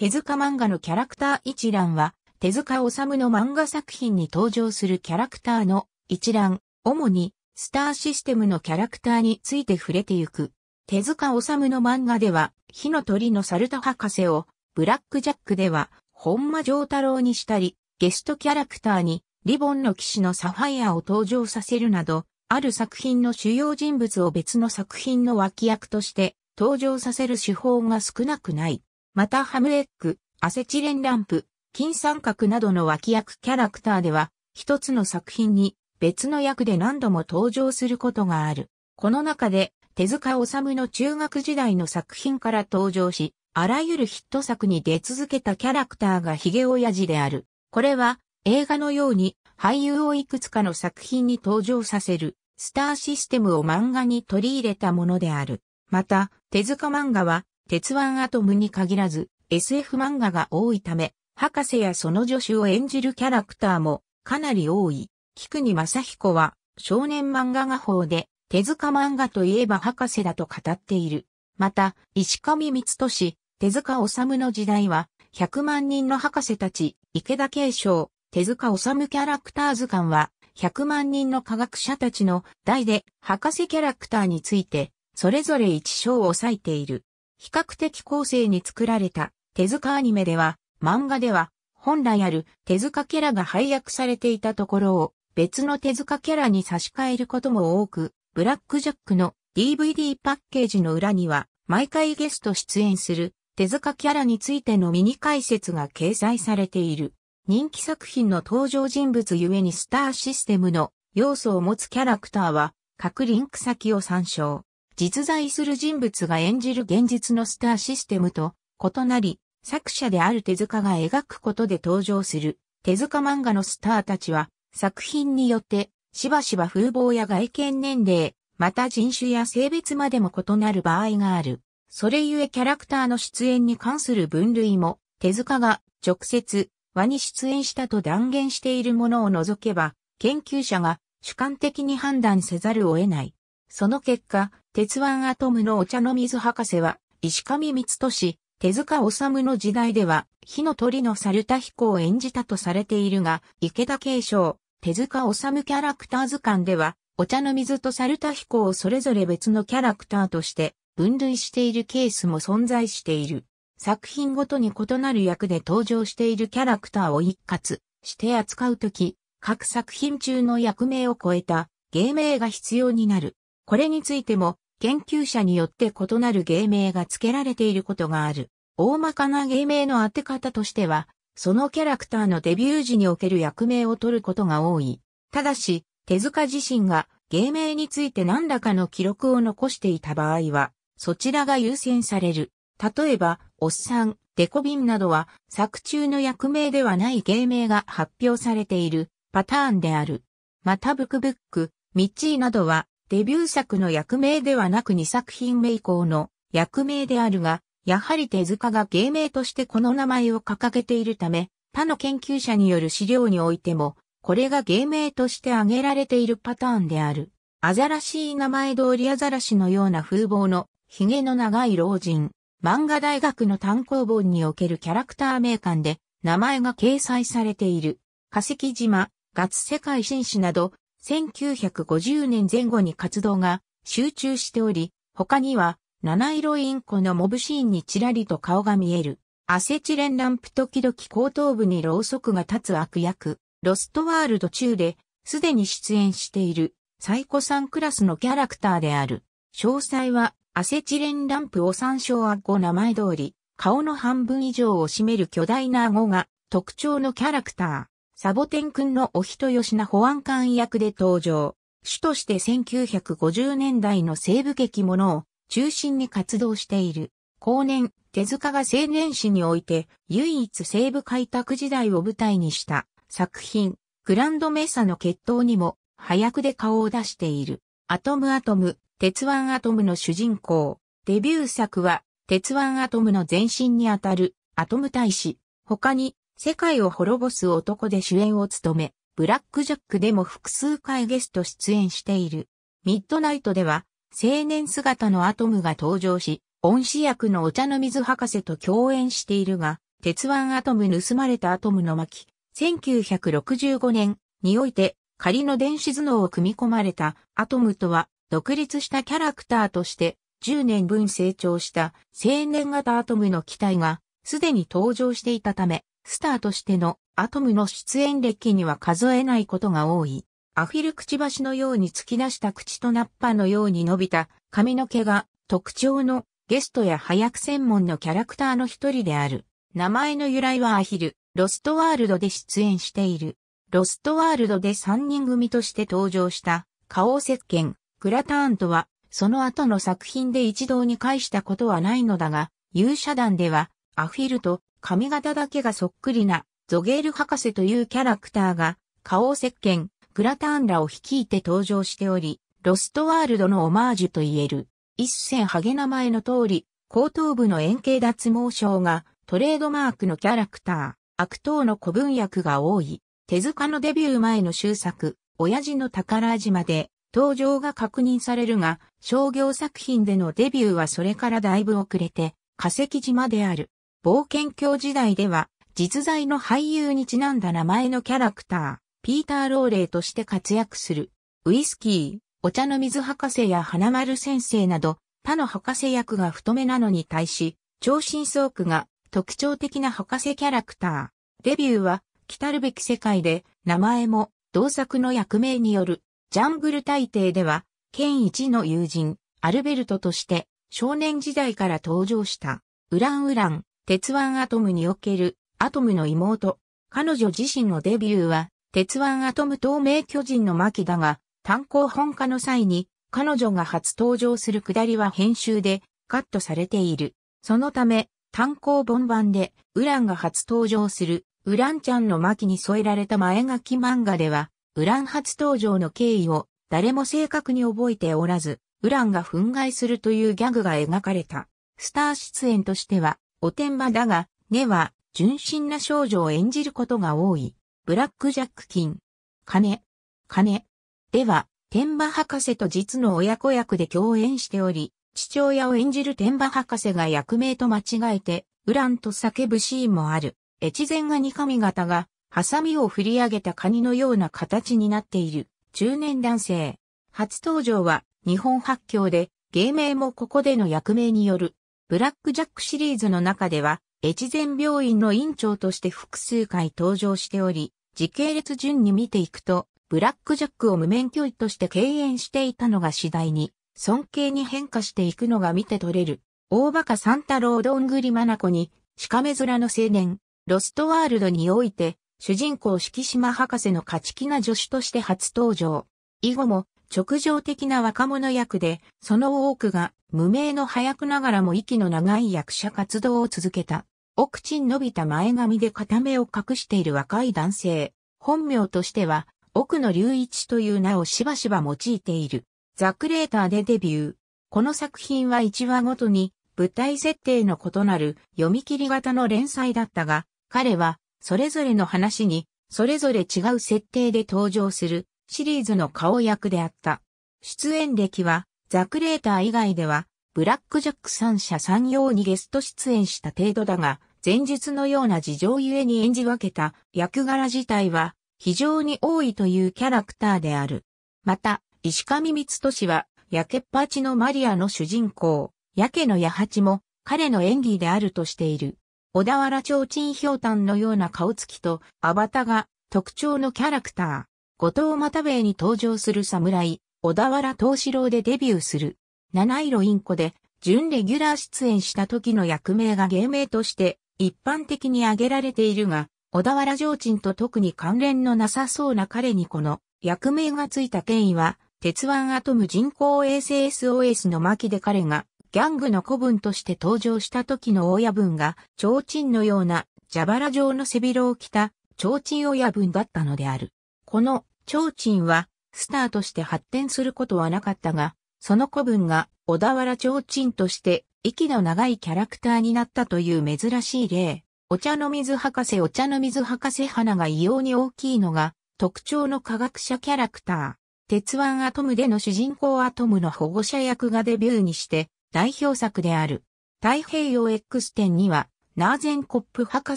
手塚漫画のキャラクター一覧は、手塚治虫の漫画作品に登場するキャラクターの一覧、主にスターシステムのキャラクターについて触れてゆく。手塚治虫の漫画では、火の鳥のサルタ博士を、ブラックジャックでは、本間上太郎にしたり、ゲストキャラクターに、リボンの騎士のサファイアを登場させるなど、ある作品の主要人物を別の作品の脇役として登場させる手法が少なくない。またハムエッグ、アセチレンランプ、金三角などの脇役キャラクターでは、一つの作品に別の役で何度も登場することがある。この中で、手塚治虫の中学時代の作品から登場し、あらゆるヒット作に出続けたキャラクターがヒゲ親父である。これは映画のように俳優をいくつかの作品に登場させるスターシステムを漫画に取り入れたものである。また、手塚漫画は鉄腕アトムに限らず SF 漫画が多いため、博士やその助手を演じるキャラクターもかなり多い。菊に正彦は少年漫画画法で手塚漫画といえば博士だと語っている。また、石上光俊、手塚治虫の時代は、100万人の博士たち、池田慶章、手塚治虫キャラクター図鑑は、100万人の科学者たちの代で、博士キャラクターについて、それぞれ一章を割いている。比較的後世に作られた手塚アニメでは、漫画では本来ある手塚キャラが配役されていたところを別の手塚キャラに差し替えることも多く、ブラックジャックの DVD パッケージの裏には毎回ゲスト出演する手塚キャラについてのミニ解説が掲載されている。人気作品の登場人物ゆえにスターシステムの要素を持つキャラクターは各リンク先を参照。実在する人物が演じる現実のスターシステムと異なり、作者である手塚が描くことで登場する手塚漫画のスターたちは作品によってしばしば風貌や外見年齢、また人種や性別までも異なる場合がある。それゆえキャラクターの出演に関する分類も手塚が直接和に出演したと断言しているものを除けば研究者が主観的に判断せざるを得ない。その結果、鉄腕アトムのお茶の水博士は、石上光俊、手塚治虫の時代では、火の鳥の猿田彦を演じたとされているが、池田継承、手塚治虫キャラクター図鑑では、お茶の水と猿田彦をそれぞれ別のキャラクターとして分類しているケースも存在している。作品ごとに異なる役で登場しているキャラクターを一括して扱うとき、各作品中の役名を超えた芸名が必要になる。これについても研究者によって異なる芸名が付けられていることがある。大まかな芸名の当て方としては、そのキャラクターのデビュー時における役名を取ることが多い。ただし、手塚自身が芸名について何らかの記録を残していた場合は、そちらが優先される。例えば、おっさん、デコビンなどは作中の役名ではない芸名が発表されているパターンである。またブクブック、ミッチーなどはデビュー作の役名ではなく2作品目以降の役名であるが、やはり手塚が芸名としてこの名前を掲げているため、他の研究者による資料においても、これが芸名として挙げられているパターンである。アザラシい名前通りアザラシのような風貌の、髭の長い老人、漫画大学の単行本におけるキャラクター名鑑で、名前が掲載されている。化石島、ガツ世界紳士など、1950年前後に活動が集中しており、他には七色インコのモブシーンにちらりと顔が見える。アセチレンランプ時々後頭部にろうそくが立つ悪役、ロストワールド中で、すでに出演している、サイコさんクラスのキャラクターである。詳細は、アセチレンランプを参照あご名前通り、顔の半分以上を占める巨大な顎が特徴のキャラクター。サボテン君のお人よしな保安官役で登場。主として1950年代の西部劇ものを中心に活動している。後年、手塚が青年史において唯一西部開拓時代を舞台にした作品、グランドメッサの決闘にも早くで顔を出している。アトムアトム、鉄腕アトムの主人公。デビュー作は、鉄腕アトムの前身にあたる、アトム大使。他に、世界を滅ぼす男で主演を務め、ブラックジャックでも複数回ゲスト出演している。ミッドナイトでは、青年姿のアトムが登場し、恩師役のお茶の水博士と共演しているが、鉄腕アトム盗まれたアトムの巻、1965年において、仮の電子頭脳を組み込まれたアトムとは、独立したキャラクターとして、10年分成長した青年型アトムの機体が、すでに登場していたため、スターとしてのアトムの出演歴には数えないことが多い。アフィルくちばしのように突き出した口とナッパのように伸びた髪の毛が特徴のゲストや早く専門のキャラクターの一人である。名前の由来はアヒル、ロストワールドで出演している。ロストワールドで3人組として登場した顔石鹸、グラターンとは、その後の作品で一堂に会したことはないのだが、勇者団ではアフィルと髪型だけがそっくりなゾゲール博士というキャラクターが、顔を石鹸、グラターンらを率いて登場しており、ロストワールドのオマージュと言える。一線ハゲ名前の通り、後頭部の円形脱毛症がトレードマークのキャラクター、悪党の古文訳が多い。手塚のデビュー前の終作、親父の宝島で登場が確認されるが、商業作品でのデビューはそれからだいぶ遅れて、化石島である。冒険教時代では、実在の俳優にちなんだ名前のキャラクター、ピーター・ローレイとして活躍する、ウイスキー、お茶の水博士や花丸先生など、他の博士役が太めなのに対し、超新奏区が特徴的な博士キャラクター。デビューは、来るべき世界で、名前も、同作の役名による、ジャングル大帝では、県一の友人、アルベルトとして、少年時代から登場した、ウランウラン、鉄腕アトムにおけるアトムの妹。彼女自身のデビューは、鉄腕アトム透明巨人の巻だが、単行本化の際に、彼女が初登場するくだりは編集でカットされている。そのため、単行本版で、ウランが初登場する、ウランちゃんの巻に添えられた前書き漫画では、ウラン初登場の経緯を誰も正確に覚えておらず、ウランが憤慨するというギャグが描かれた。スター出演としては、おてんばだが、根は、純真な少女を演じることが多い。ブラックジャック金。金。金。では、天馬博士と実の親子役で共演しており、父親を演じる天馬博士が役名と間違えて、ウランと叫ぶシーンもある。越前ガニ髪型が、ハサミを振り上げたカニのような形になっている、中年男性。初登場は、日本発狂で、芸名もここでの役名によるブラックジャックシリーズの中では、越前病院の院長として複数回登場しており、時系列順に見ていくと、ブラックジャックを無免許医として敬遠していたのが次第に、尊敬に変化していくのが見て取れる。大サン三太郎どんぐりマナコに、しかめ面の青年、ロストワールドにおいて、主人公敷島博士の勝ち気な助手として初登場。以後も、直情的な若者役で、その多くが無名の早くながらも息の長い役者活動を続けた。奥地伸びた前髪で片目を隠している若い男性。本名としては、奥野隆一という名をしばしば用いている。ザ・クレーターでデビュー。この作品は1話ごとに舞台設定の異なる読み切り型の連載だったが、彼はそれぞれの話にそれぞれ違う設定で登場するシリーズの顔役であった。出演歴は、ザクレーター以外では、ブラックジャック三者三様にゲスト出演した程度だが、前述のような事情ゆえに演じ分けた役柄自体は非常に多いというキャラクターである。また、石上光俊は、やけっぱちのマリアの主人公、やけの八八も彼の演技であるとしている。小田原提灯ひょうたんのような顔つきとアバタが特徴のキャラクター。後藤又兵衛に登場する侍、小田原東四郎でデビューする。七色インコで、準レギュラー出演した時の役名が芸名として、一般的に挙げられているが、小田原上鎮と特に関連のなさそうな彼にこの役名がついた権威は、鉄腕アトム人工衛星 SOS の巻で彼がギャングの子分として登場した時の親分が、提灯のような蛇腹状の背広を着た提灯親分だったのである。この提灯は、スターとして発展することはなかったが、その古文が小田原提灯として息の長いキャラクターになったという珍しい例。お茶の水博士お茶の水博士花が異様に大きいのが特徴の科学者キャラクター。鉄腕アトムでの主人公アトムの保護者役がデビューにして代表作である。太平洋 X 展にはナーゼンコップ博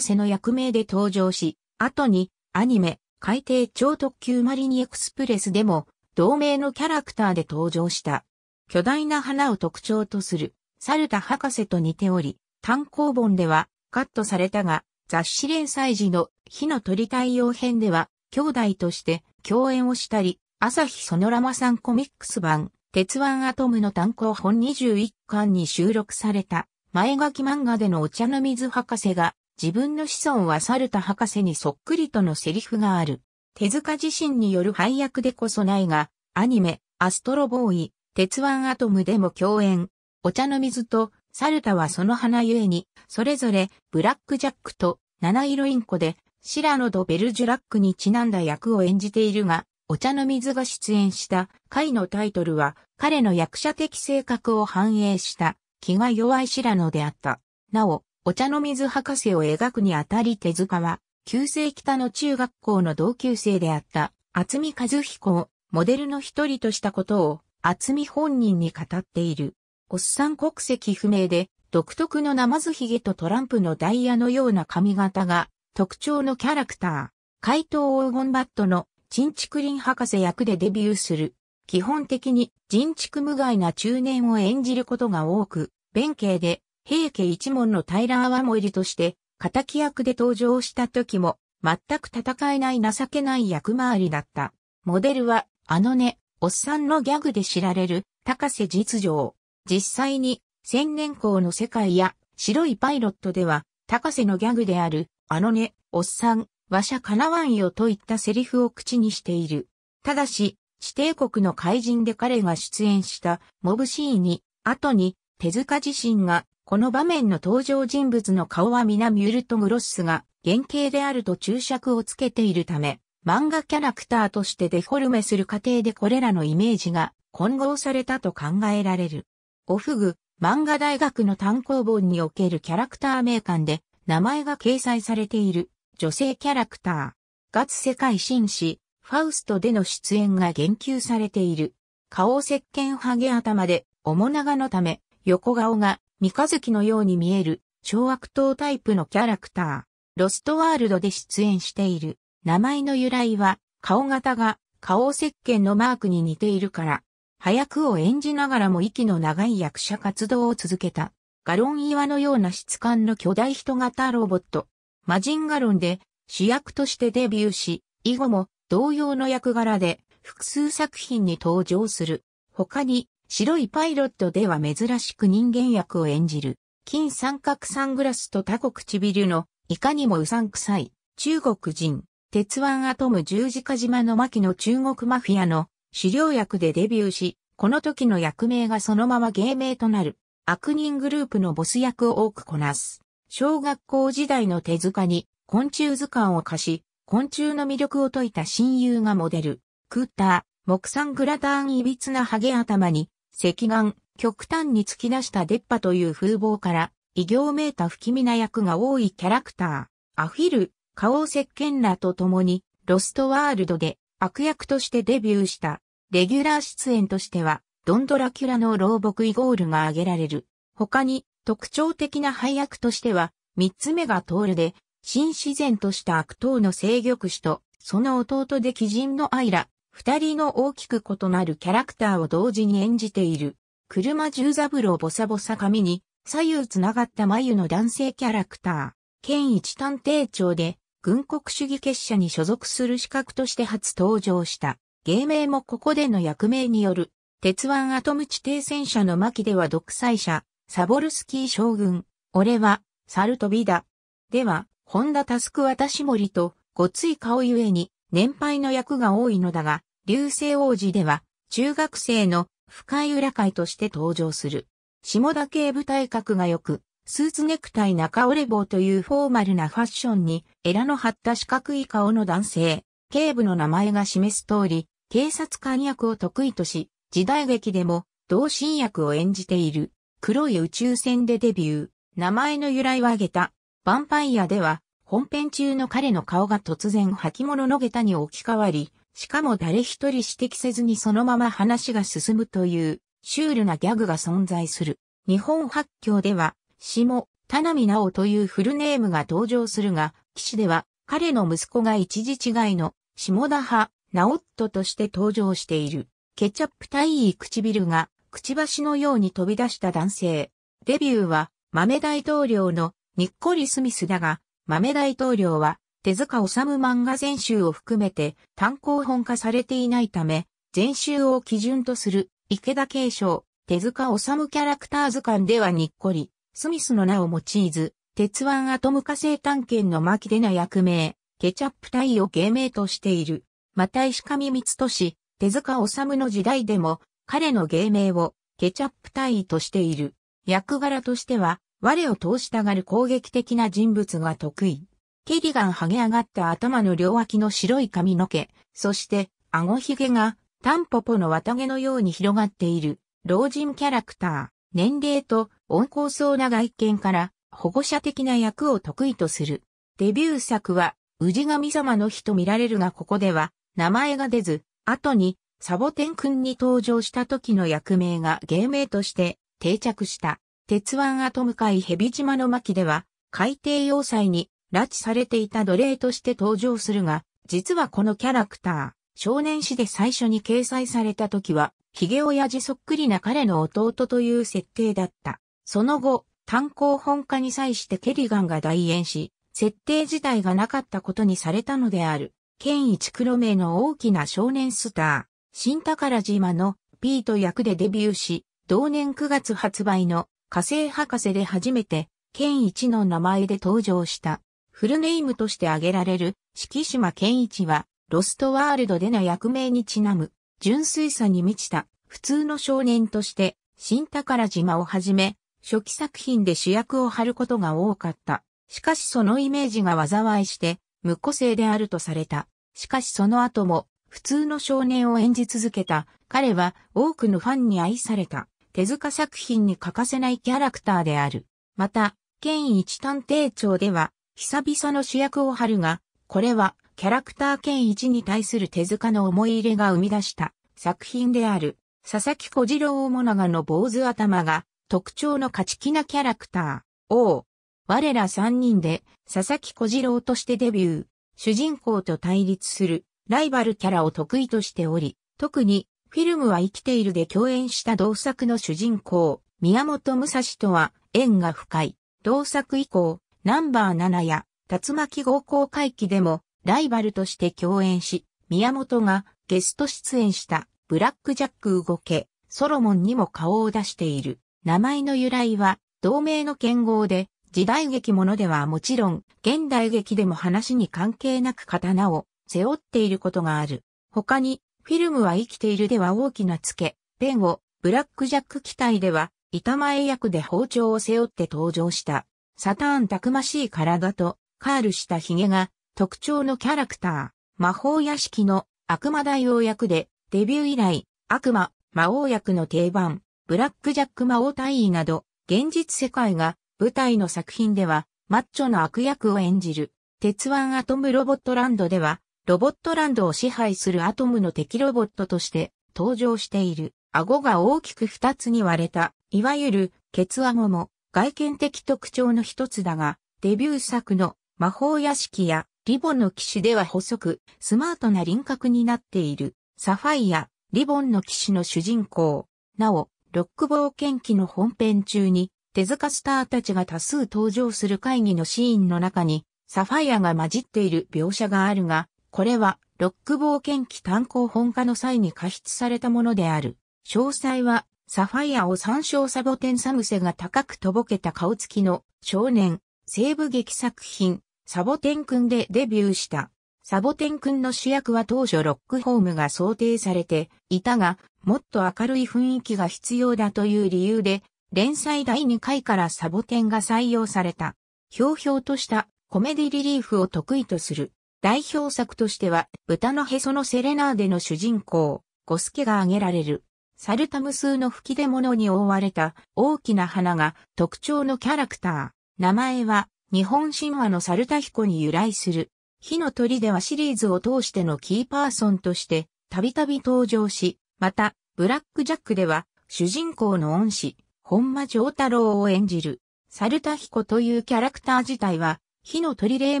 士の役名で登場し、後にアニメ、海底超特急マリニエクスプレスでも、同名のキャラクターで登場した。巨大な花を特徴とする、猿田博士と似ており、単行本ではカットされたが、雑誌連載時の火の鳥太陽編では、兄弟として共演をしたり、朝日ソノラマさんコミックス版、鉄腕アトムの単行本21巻に収録された、前書き漫画でのお茶の水博士が自分の子孫は猿田博士にそっくりとのセリフがある。手塚自身による配役でこそないが、アニメ、アストロボーイ、鉄腕アトムでも共演。お茶の水と、猿田はその花ゆえに、それぞれ、ブラックジャックと、七色インコで、シラノド・ベルジュラックにちなんだ役を演じているが、お茶の水が出演した回のタイトルは、彼の役者的性格を反映した、気が弱いシラノであった。なお、お茶の水博士を描くにあたり手塚は、旧世北の中学校の同級生であった、厚見和彦を、モデルの一人としたことを、厚見本人に語っている。おっさん国籍不明で、独特の生ずひげとトランプのダイヤのような髪型が、特徴のキャラクター。怪盗黄金バットの、陳竹林博士役でデビューする。基本的に、陳畜無害な中年を演じることが多く、弁慶で、平家一門の平泡盛として、仇役で登場した時も、全く戦えない情けない役回りだった。モデルは、あのね、おっさんのギャグで知られる、高瀬実情。実際に、千年校の世界や、白いパイロットでは、高瀬のギャグである、あのね、おっさん、わしゃかなわんよといったセリフを口にしている。ただし、地帝国の怪人で彼が出演したモブシーンに、後に手塚自身がこの場面の登場人物の顔は皆ミュルト・グロッスが原型であると注釈をつけているため、漫画キャラクターとしてデフォルメする過程でこれらのイメージが混合されたと考えられる。オフグ、漫画大学の単行本におけるキャラクター名鑑で名前が掲載されている女性キャラクター。ツ世界紳士、ファウストでの出演が言及されている。顔石鹸ハゲ頭で、面長のため、横顔が三日月のように見える、小悪党タイプのキャラクター、ロストワールドで出演している。名前の由来は、顔型が顔石鹸のマークに似ているから、早くを演じながらも息の長い役者活動を続けた。ガロン岩のような質感の巨大人型ロボット、マジンガロンで主役としてデビューし、以後も同様の役柄で複数作品に登場する。他に白いパイロットでは珍しく人間役を演じる、金三角サングラスと他国唇の、いかにもうさんくさい、中国人、鉄腕アトム十字架島の牧の中国マフィアの狩猟役でデビューし、この時の役名がそのまま芸名となる悪人グループのボス役を多くこなす。小学校時代の手塚に昆虫図鑑を貸し、昆虫の魅力を説いた親友がモデル、クーター、木産グラタンいびつなハゲ頭に石岩、極端に突き出した出っ歯という風貌から、異形めいた不気味な役が多いキャラクター、アフィル、顔を石鹸らと共に、ロストワールドで悪役としてデビューした。レギュラー出演としては、ドンドラキュラの老木イゴールが挙げられる。他に、特徴的な配役としては、三つ目がトールで、新自然とした悪党の制御士と、その弟で鬼人のアイラ、二人の大きく異なるキャラクターを同時に演じている。車十三郎ボサボサ髪に左右つながった眉の男性キャラクター。県一探偵長で軍国主義結社に所属する資格として初登場した。芸名もここでの役名による。鉄腕アトム地底戦車の巻では独裁者、サボルスキー将軍、俺は、サルトビだ。では、本田タスク私森と、ごつい顔ゆえに、年配の役が多いのだが、流星王子では、中学生の深い裏会として登場する。下田系部隊格が良く、スーツネクタイ中折れ棒というフォーマルなファッションに、エラの張った四角い顔の男性、警部の名前が示す通り、警察官役を得意とし、時代劇でも、同心役を演じている、黒い宇宙船でデビュー。名前の由来を挙げた、ヴァンパイアでは、本編中の彼の顔が突然履物の下駄に置き換わり、しかも誰一人指摘せずにそのまま話が進むという、シュールなギャグが存在する。日本発狂では、下、田波直というフルネームが登場するが、騎士では、彼の息子が一時違いの、下田派、直っとして登場している。ケチャップ対い唇が、くちばしのように飛び出した男性。デビューは、豆大統領のニッコリ・スミスだが、豆大統領は、手塚治虫漫画全集を含めて単行本化されていないため、全集を基準とする池田継承、手塚治虫キャラクター図鑑ではにっこり、スミスの名を用いず、鉄腕アトム火星探検の巻でな役名、ケチャップ隊を芸名としている。また石上光俊、手塚治虫の時代でも、彼の芸名をケチャップ隊としている。役柄としては、我を通したがる攻撃的な人物が得意。ケリガン剥げ上がった頭の両脇の白い髪の毛、そして顎ひげがタンポポの綿毛のように広がっている老人キャラクター。年齢と温厚そうな外見から保護者的な役を得意とする。デビュー作は氏神様の日と見られるがここでは名前が出ず、後にサボテン君に登場した時の役名が芸名として定着した。鉄腕アトム海蛇島の巻では、海底要塞に拉致されていた奴隷として登場するが、実はこのキャラクター、少年誌で最初に掲載された時は、ヒゲ親父そっくりな彼の弟という設定だった。その後、単行本家に際してケリガンが代演し、設定自体がなかったことにされたのである。ケンイチクロメの大きな少年スター、新宝島のピート役でデビューし、同年9月発売の火星博士で初めて、健一の名前で登場した。フルネームとして挙げられる、四季島健一は、ロストワールドでの役名にちなむ、純粋さに満ちた、普通の少年として、新宝島をはじめ、初期作品で主役を張ることが多かった。しかしそのイメージが災いして、無個性であるとされた。しかしその後も、普通の少年を演じ続けた、彼は多くのファンに愛された。手塚作品に欠かせないキャラクターである。また、県一探偵長では、久々の主役を張るが、これは、キャラクター県一に対する手塚の思い入れが生み出した作品である。佐々木小次郎もがの坊主頭が特徴の勝ち気なキャラクター。王。我ら三人で佐々木小次郎としてデビュー。主人公と対立するライバルキャラを得意としており、特にフィルムは生きているで共演した同作の主人公、宮本武蔵とは縁が深い。同作以降、ナンバー7や竜巻合公会期でもライバルとして共演し、宮本がゲスト出演したブラックジャック動け、ソロモンにも顔を出している。名前の由来は同名の剣豪で、時代劇ものではもちろん、現代劇でも話に関係なく刀を背負っていることがある。他に、フィルムは生きているでは大きな付け、ペンを、ブラックジャック機体では、板前役で包丁を背負って登場した、サターンたくましい体と、カールした髭が、特徴のキャラクター、魔法屋敷の悪魔大王役で、デビュー以来、悪魔、魔王役の定番、ブラックジャック魔王大尉など、現実世界が、舞台の作品では、マッチョの悪役を演じる、鉄腕アトムロボットランドでは、ロボットランドを支配するアトムの敵ロボットとして登場している。顎が大きく二つに割れた、いわゆる、ケツ顎も外見的特徴の一つだが、デビュー作の魔法屋敷やリボンの騎士では細く、スマートな輪郭になっている、サファイア、リボンの騎士の主人公。なお、ロック冒険記の本編中に、手塚スターたちが多数登場する会議のシーンの中に、サファイアが混じっている描写があるが、これは、ロック冒険記炭鉱本化の際に加筆されたものである。詳細は、サファイアを参照サボテンサムセが高くとぼけた顔つきの少年、西部劇作品、サボテン君でデビューした。サボテン君の主役は当初ロックホームが想定されていたが、もっと明るい雰囲気が必要だという理由で、連載第2回からサボテンが採用された。ひょうひょうとしたコメディリリーフを得意とする代表作としては、豚のへそのセレナーデの主人公、ゴスケが挙げられる。サルタム数の吹き出物に覆われた大きな花が特徴のキャラクター。名前は日本神話のサルタ彦に由来する。火の鳥ではシリーズを通してのキーパーソンとしてたびたび登場し、またブラックジャックでは主人公の恩師、本間丈太郎を演じる。サルタ彦というキャラクター自体は火の鳥黎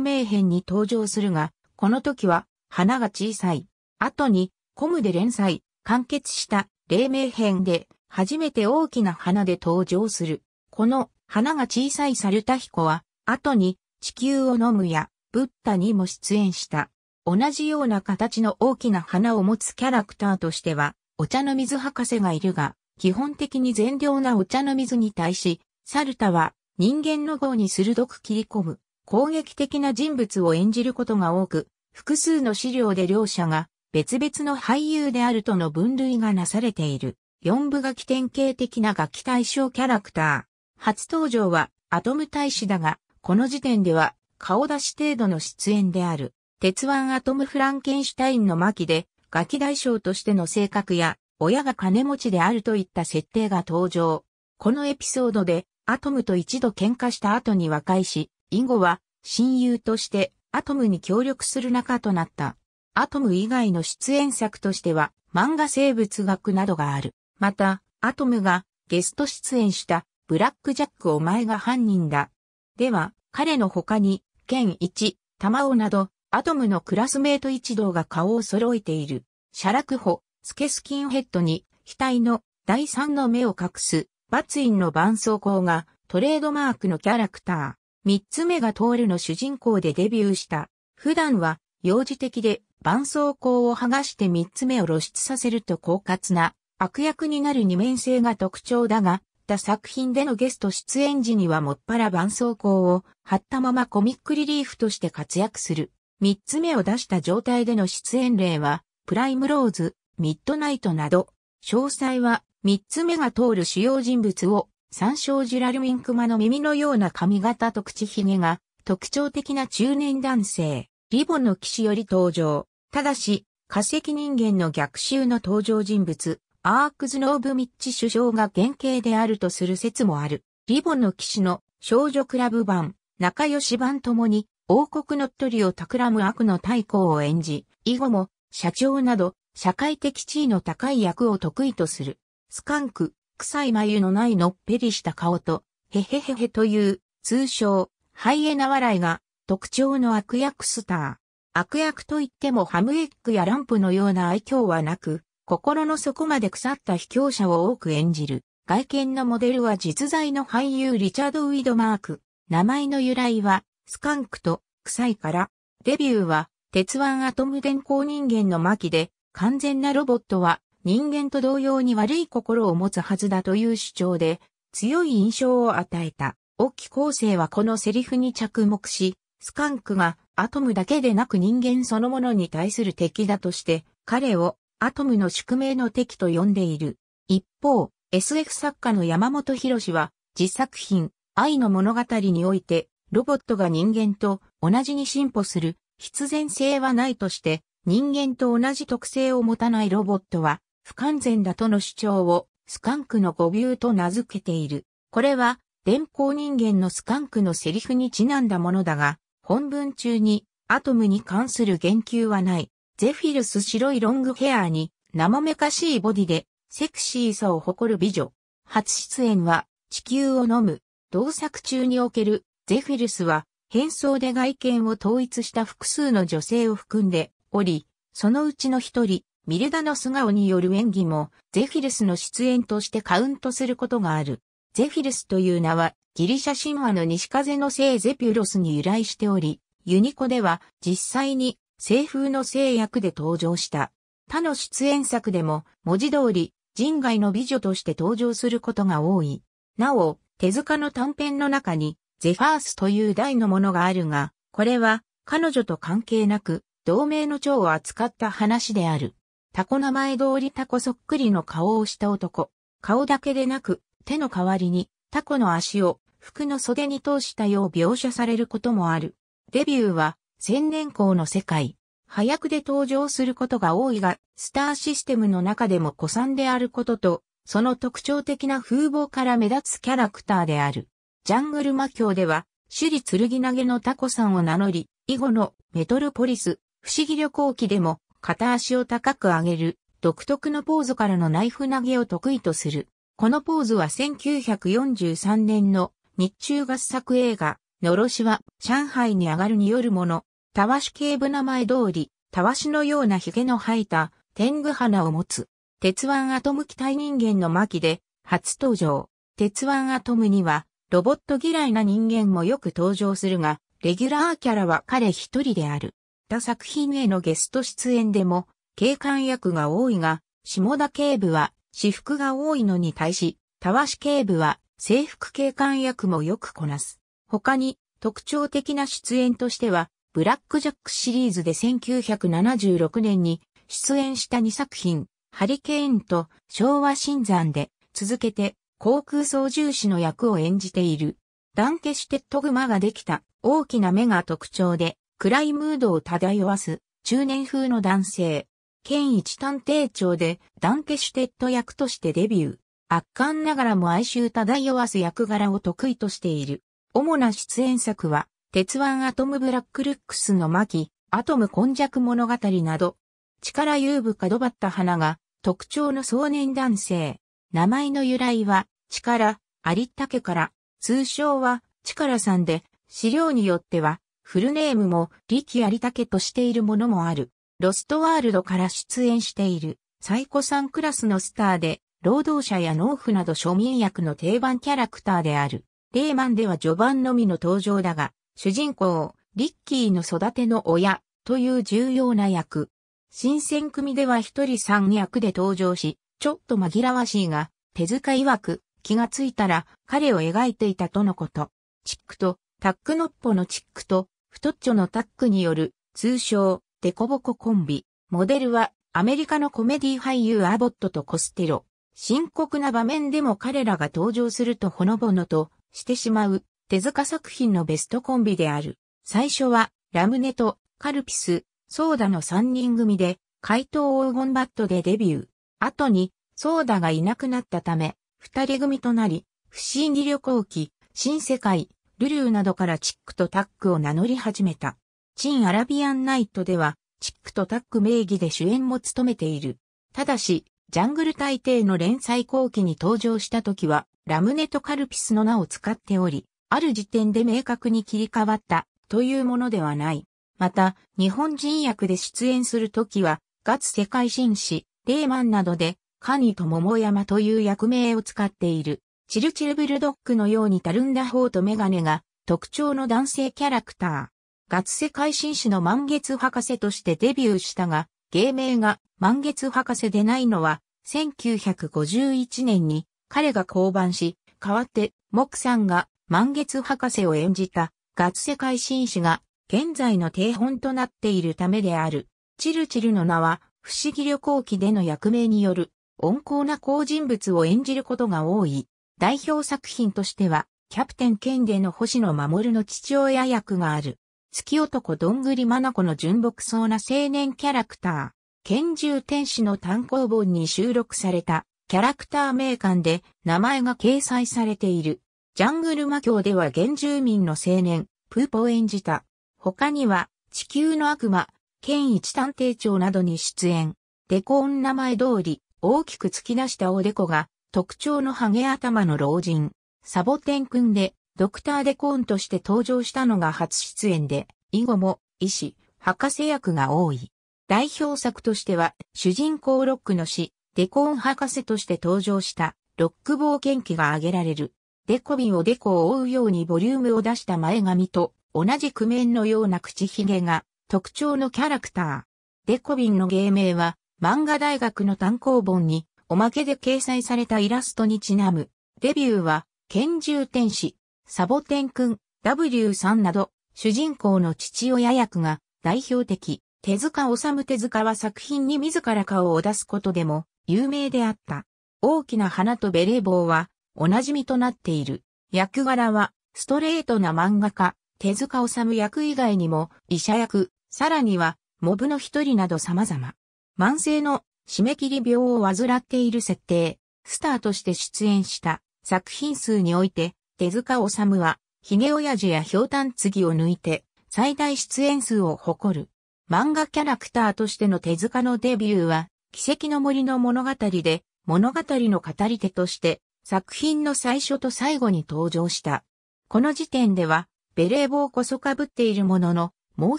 明編に登場するが、この時は花が小さい。後にコムで連載、完結した黎明編で初めて大きな花で登場する。この花が小さいサルタヒコは、後に地球を飲むやブッダにも出演した。同じような形の大きな花を持つキャラクターとしては、お茶の水博士がいるが、基本的に善良なお茶の水に対し、サルタは人間の号に鋭く切り込む攻撃的な人物を演じることが多く、複数の資料で両者が別々の俳優であるとの分類がなされている。四部楽器典型的な楽器対象キャラクター。初登場はアトム大使だが、この時点では顔出し程度の出演である。鉄腕アトム・フランケンシュタインの巻で、ガキ大将としての性格や、親が金持ちであるといった設定が登場。このエピソードで、アトムと一度喧嘩した後に和解し、以後は親友としてアトムに協力する仲となった。アトム以外の出演作としては漫画生物学などがある。また、アトムがゲスト出演したブラックジャックお前が犯人だ。では、彼の他に、ケン1、タマオなど、アトムのクラスメイト一同が顔を揃えている。シャラクホ、スケスキンヘッドに、額の第三の目を隠す、バツインの絆創膏がトレードマークのキャラクター。三つ目が通るの主人公でデビューした。普段は、幼児的で、伴奏功を剥がして三つ目を露出させると狡猾な、悪役になる二面性が特徴だが、他作品でのゲスト出演時にはもっぱら伴奏功を貼ったままコミックリリーフとして活躍する。三つ目を出した状態での出演例は、プライムローズ、ミッドナイトなど、詳細は三つ目が通る主要人物を山椒ジュラルミンクマの耳のような髪型と口ひげが特徴的な中年男性、リボの騎士より登場。ただし、化石人間の逆襲の登場人物、アークズ・ノーブ・ミッチ首相が原型であるとする説もある。リボの騎士の少女クラブ版、仲良し版ともに、王国のっ取りを企む悪の太閤を演じ、以後も、社長など、社会的地位の高い役を得意とする。スカンク、臭い眉のないのっぺりした顔と、へへへへという、通称、ハイエナ笑いが、特徴の悪役スター。悪役といってもハムエッグやランプのような愛嬌はなく、心の底まで腐った卑怯者を多く演じる。外見のモデルは実在の俳優リチャード・ウィドマーク。名前の由来は、スカンクと、臭いから。デビューは、鉄腕アトム電光人間の巻で、完全なロボットは、人間と同様に悪い心を持つはずだという主張で、強い印象を与えた。沖木構はこのセリフに着目し、スカンクがアトムだけでなく人間そのものに対する敵だとして、彼をアトムの宿命の敵と呼んでいる。一方、SF 作家の山本博士は、実作品、愛の物語において、ロボットが人間と同じに進歩する必然性はないとして、人間と同じ特性を持たないロボットは不完全だとの主張をスカンクの語尾と名付けている。これは、電光人間のスカンクのセリフにちなんだものだが、本文中にアトムに関する言及はない。ゼフィルス白いロングヘアーに生めかしいボディでセクシーさを誇る美女。初出演は地球を飲む。同作中におけるゼフィルスは変装で外見を統一した複数の女性を含んでおり、そのうちの一人、ミルダの素顔による演技も、ゼフィルスの出演としてカウントすることがある。ゼフィルスという名は、ギリシャ神話の西風の聖ゼピュロスに由来しており、ユニコでは実際に西風の聖役で登場した。他の出演作でも文字通り人外の美女として登場することが多い。なお、手塚の短編の中にゼファースという題のものがあるが、これは彼女と関係なく同盟の蝶を扱った話である。タコ名前通りタコそっくりの顔をした男。顔だけでなく、手の代わりにタコの足を服の袖に通したよう描写されることもある。デビューは、千年校の世界。早くで登場することが多いが、スターシステムの中でも古参であることと、その特徴的な風貌から目立つキャラクターである。ジャングル魔境では、首里剣投げのタコさんを名乗り、以後のメトロポリス、不思議旅行記でも片足を高く上げる、独特のポーズからのナイフ投げを得意とする。このポーズは1943年の日中合作映画、のろしは上海に上がるによるもの。たわし警部名前通り、たわしのような髭の生えた天狗花を持つ。鉄腕アトム機体人間の巻で初登場。鉄腕アトムにはロボット嫌いな人間もよく登場するが、レギュラーキャラは彼一人である。った作品へのゲスト出演でも、警官役が多いが、下田警部は私服が多いのに対し、たわし警部は制服警官役もよくこなす。他に特徴的な出演としては、ブラックジャックシリーズで1976年に出演した2作品、ハリケーンと昭和新山で続けて航空操縦士の役を演じている。ダンケシュテットグマができた大きな目が特徴で、暗いムードを漂わす中年風の男性。県一探偵長でダンケシュテット役としてデビュー。圧巻ながらも哀愁漂わす役柄を得意としている。主な出演作は、鉄腕アトムブラックルックスの巻、アトム根弱物語など、力優部角張った花が特徴の壮年男性。名前の由来は、力、有田家から、通称は、力さんで、資料によっては、フルネームも、力有武としているものもある。ロストワールドから出演している、サイコさんクラスのスターで、労働者や農夫など庶民役の定番キャラクターである。レーマンでは序盤のみの登場だが、主人公、リッキーの育ての親、という重要な役。新選組では一人三役で登場し、ちょっと紛らわしいが、手塚曰く、気がついたら彼を描いていたとのこと。チックとタックノッポのチックと、太っちょのタックによる、通称、デコボココンビ。モデルは、アメリカのコメディ俳優アボットとコステロ。深刻な場面でも彼らが登場するとほのぼのとしてしまう、手塚作品のベストコンビである。最初は、ラムネと、カルピス、ソーダの3人組で、怪盗黄金バットでデビュー。後に、ソーダがいなくなったため、二人組となり、不審議旅行記、新世界、ルリューなどからチックとタックを名乗り始めた。チンアラビアンナイトでは、チックとタック名義で主演も務めている。ただし、ジャングル大帝の連載後期に登場した時は、ラムネとカルピスの名を使っており、ある時点で明確に切り替わったというものではない。また、日本人役で出演するときは、ツ世界紳士、レーマンなどで、カニと桃山という役名を使っている。チルチルブルドッグのようにたるんだ方とメガネが特徴の男性キャラクター。ガツ世界紳士の満月博士としてデビューしたが、芸名が満月博士でないのは、1951年に彼が降板し、代わって、木さんが満月博士を演じた、ガツ世界紳士が現在の定本となっているためである。チルチルの名は、不思議旅行記での役名による、温厚な好人物を演じることが多い。代表作品としては、キャプテン剣での星野守の父親役がある、月男どんぐりまなこの純朴そうな青年キャラクター、拳銃天使の単行本に収録された、キャラクター名鑑で名前が掲載されている。ジャングル魔境では原住民の青年、プーポを演じた。他には、地球の悪魔、剣一探偵長などに出演。デコン名前通り、大きく突き出したおでこが、特徴のハゲ頭の老人、サボテン君で、ドクターデコーンとして登場したのが初出演で、以後も医師、博士役が多い。代表作としては、主人公ロックの死、デコーン博士として登場したロック冒険記が挙げられる。デコビンをデコを覆うようにボリュームを出した前髪と同じ苦面のような口ひげが特徴のキャラクター。デコビンの芸名は漫画大学の単行本におまけで掲載されたイラストにちなむ、デビューは、拳銃天使、サボテン君、W さんなど、主人公の父親役が代表的。手塚治虫手塚は作品に自ら顔を出すことでも有名であった。大きな花とベレー帽はおなじみとなっている。役柄はストレートな漫画家、手塚治虫役以外にも医者役、さらにはモブの一人など様々。慢性の締め切り病を患っている設定、スターとして出演した作品数において、手塚治虫は、ひげ親ややひょうたん継ぎを抜いて、最大出演数を誇る。漫画キャラクターとしての手塚のデビューは、奇跡の森の物語で、物語の語り手として、作品の最初と最後に登場した。この時点では、ベレー帽こそかぶっているものの、もう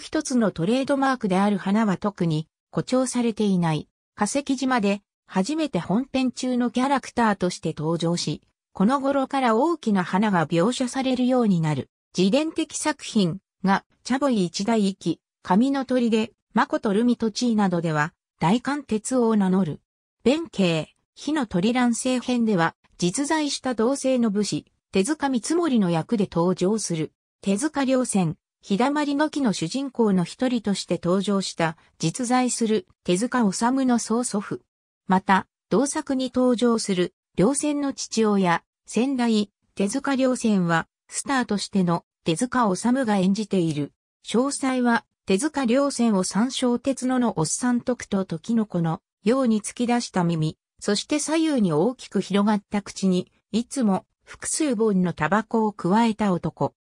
一つのトレードマークである花は特に誇張されていない。化石島で初めて本編中のキャラクターとして登場し、この頃から大きな花が描写されるようになる自伝的作品がチャボイ一代域、神の鳥で、マコトルミトチーなどでは、大観鉄を名乗る。弁慶、火の鳥乱世編では、実在した同性の武士、手塚三森の役で登場する。手塚良戦、日だまりの木の主人公の一人として登場した実在する手塚治虫の曽祖父。また、同作に登場する両線の父親、先代、手塚両線はスターとしての手塚治虫が演じている。詳細は手塚両線を参照鉄野のおっさんくと時の子のように突き出した耳、そして左右に大きく広がった口に、いつも複数本のタバコを加えた男。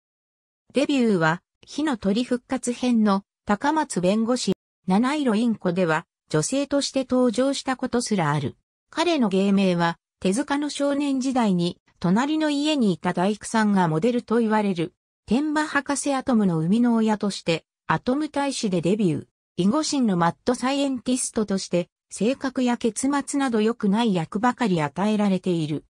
デビューは火の鳥復活編の高松弁護士、七色インコでは女性として登場したことすらある。彼の芸名は手塚の少年時代に隣の家にいた大工さんがモデルと言われる天馬博士アトムの生みの親としてアトム大使でデビュー。囲碁神のマッドサイエンティストとして性格や結末など良くない役ばかり与えられている。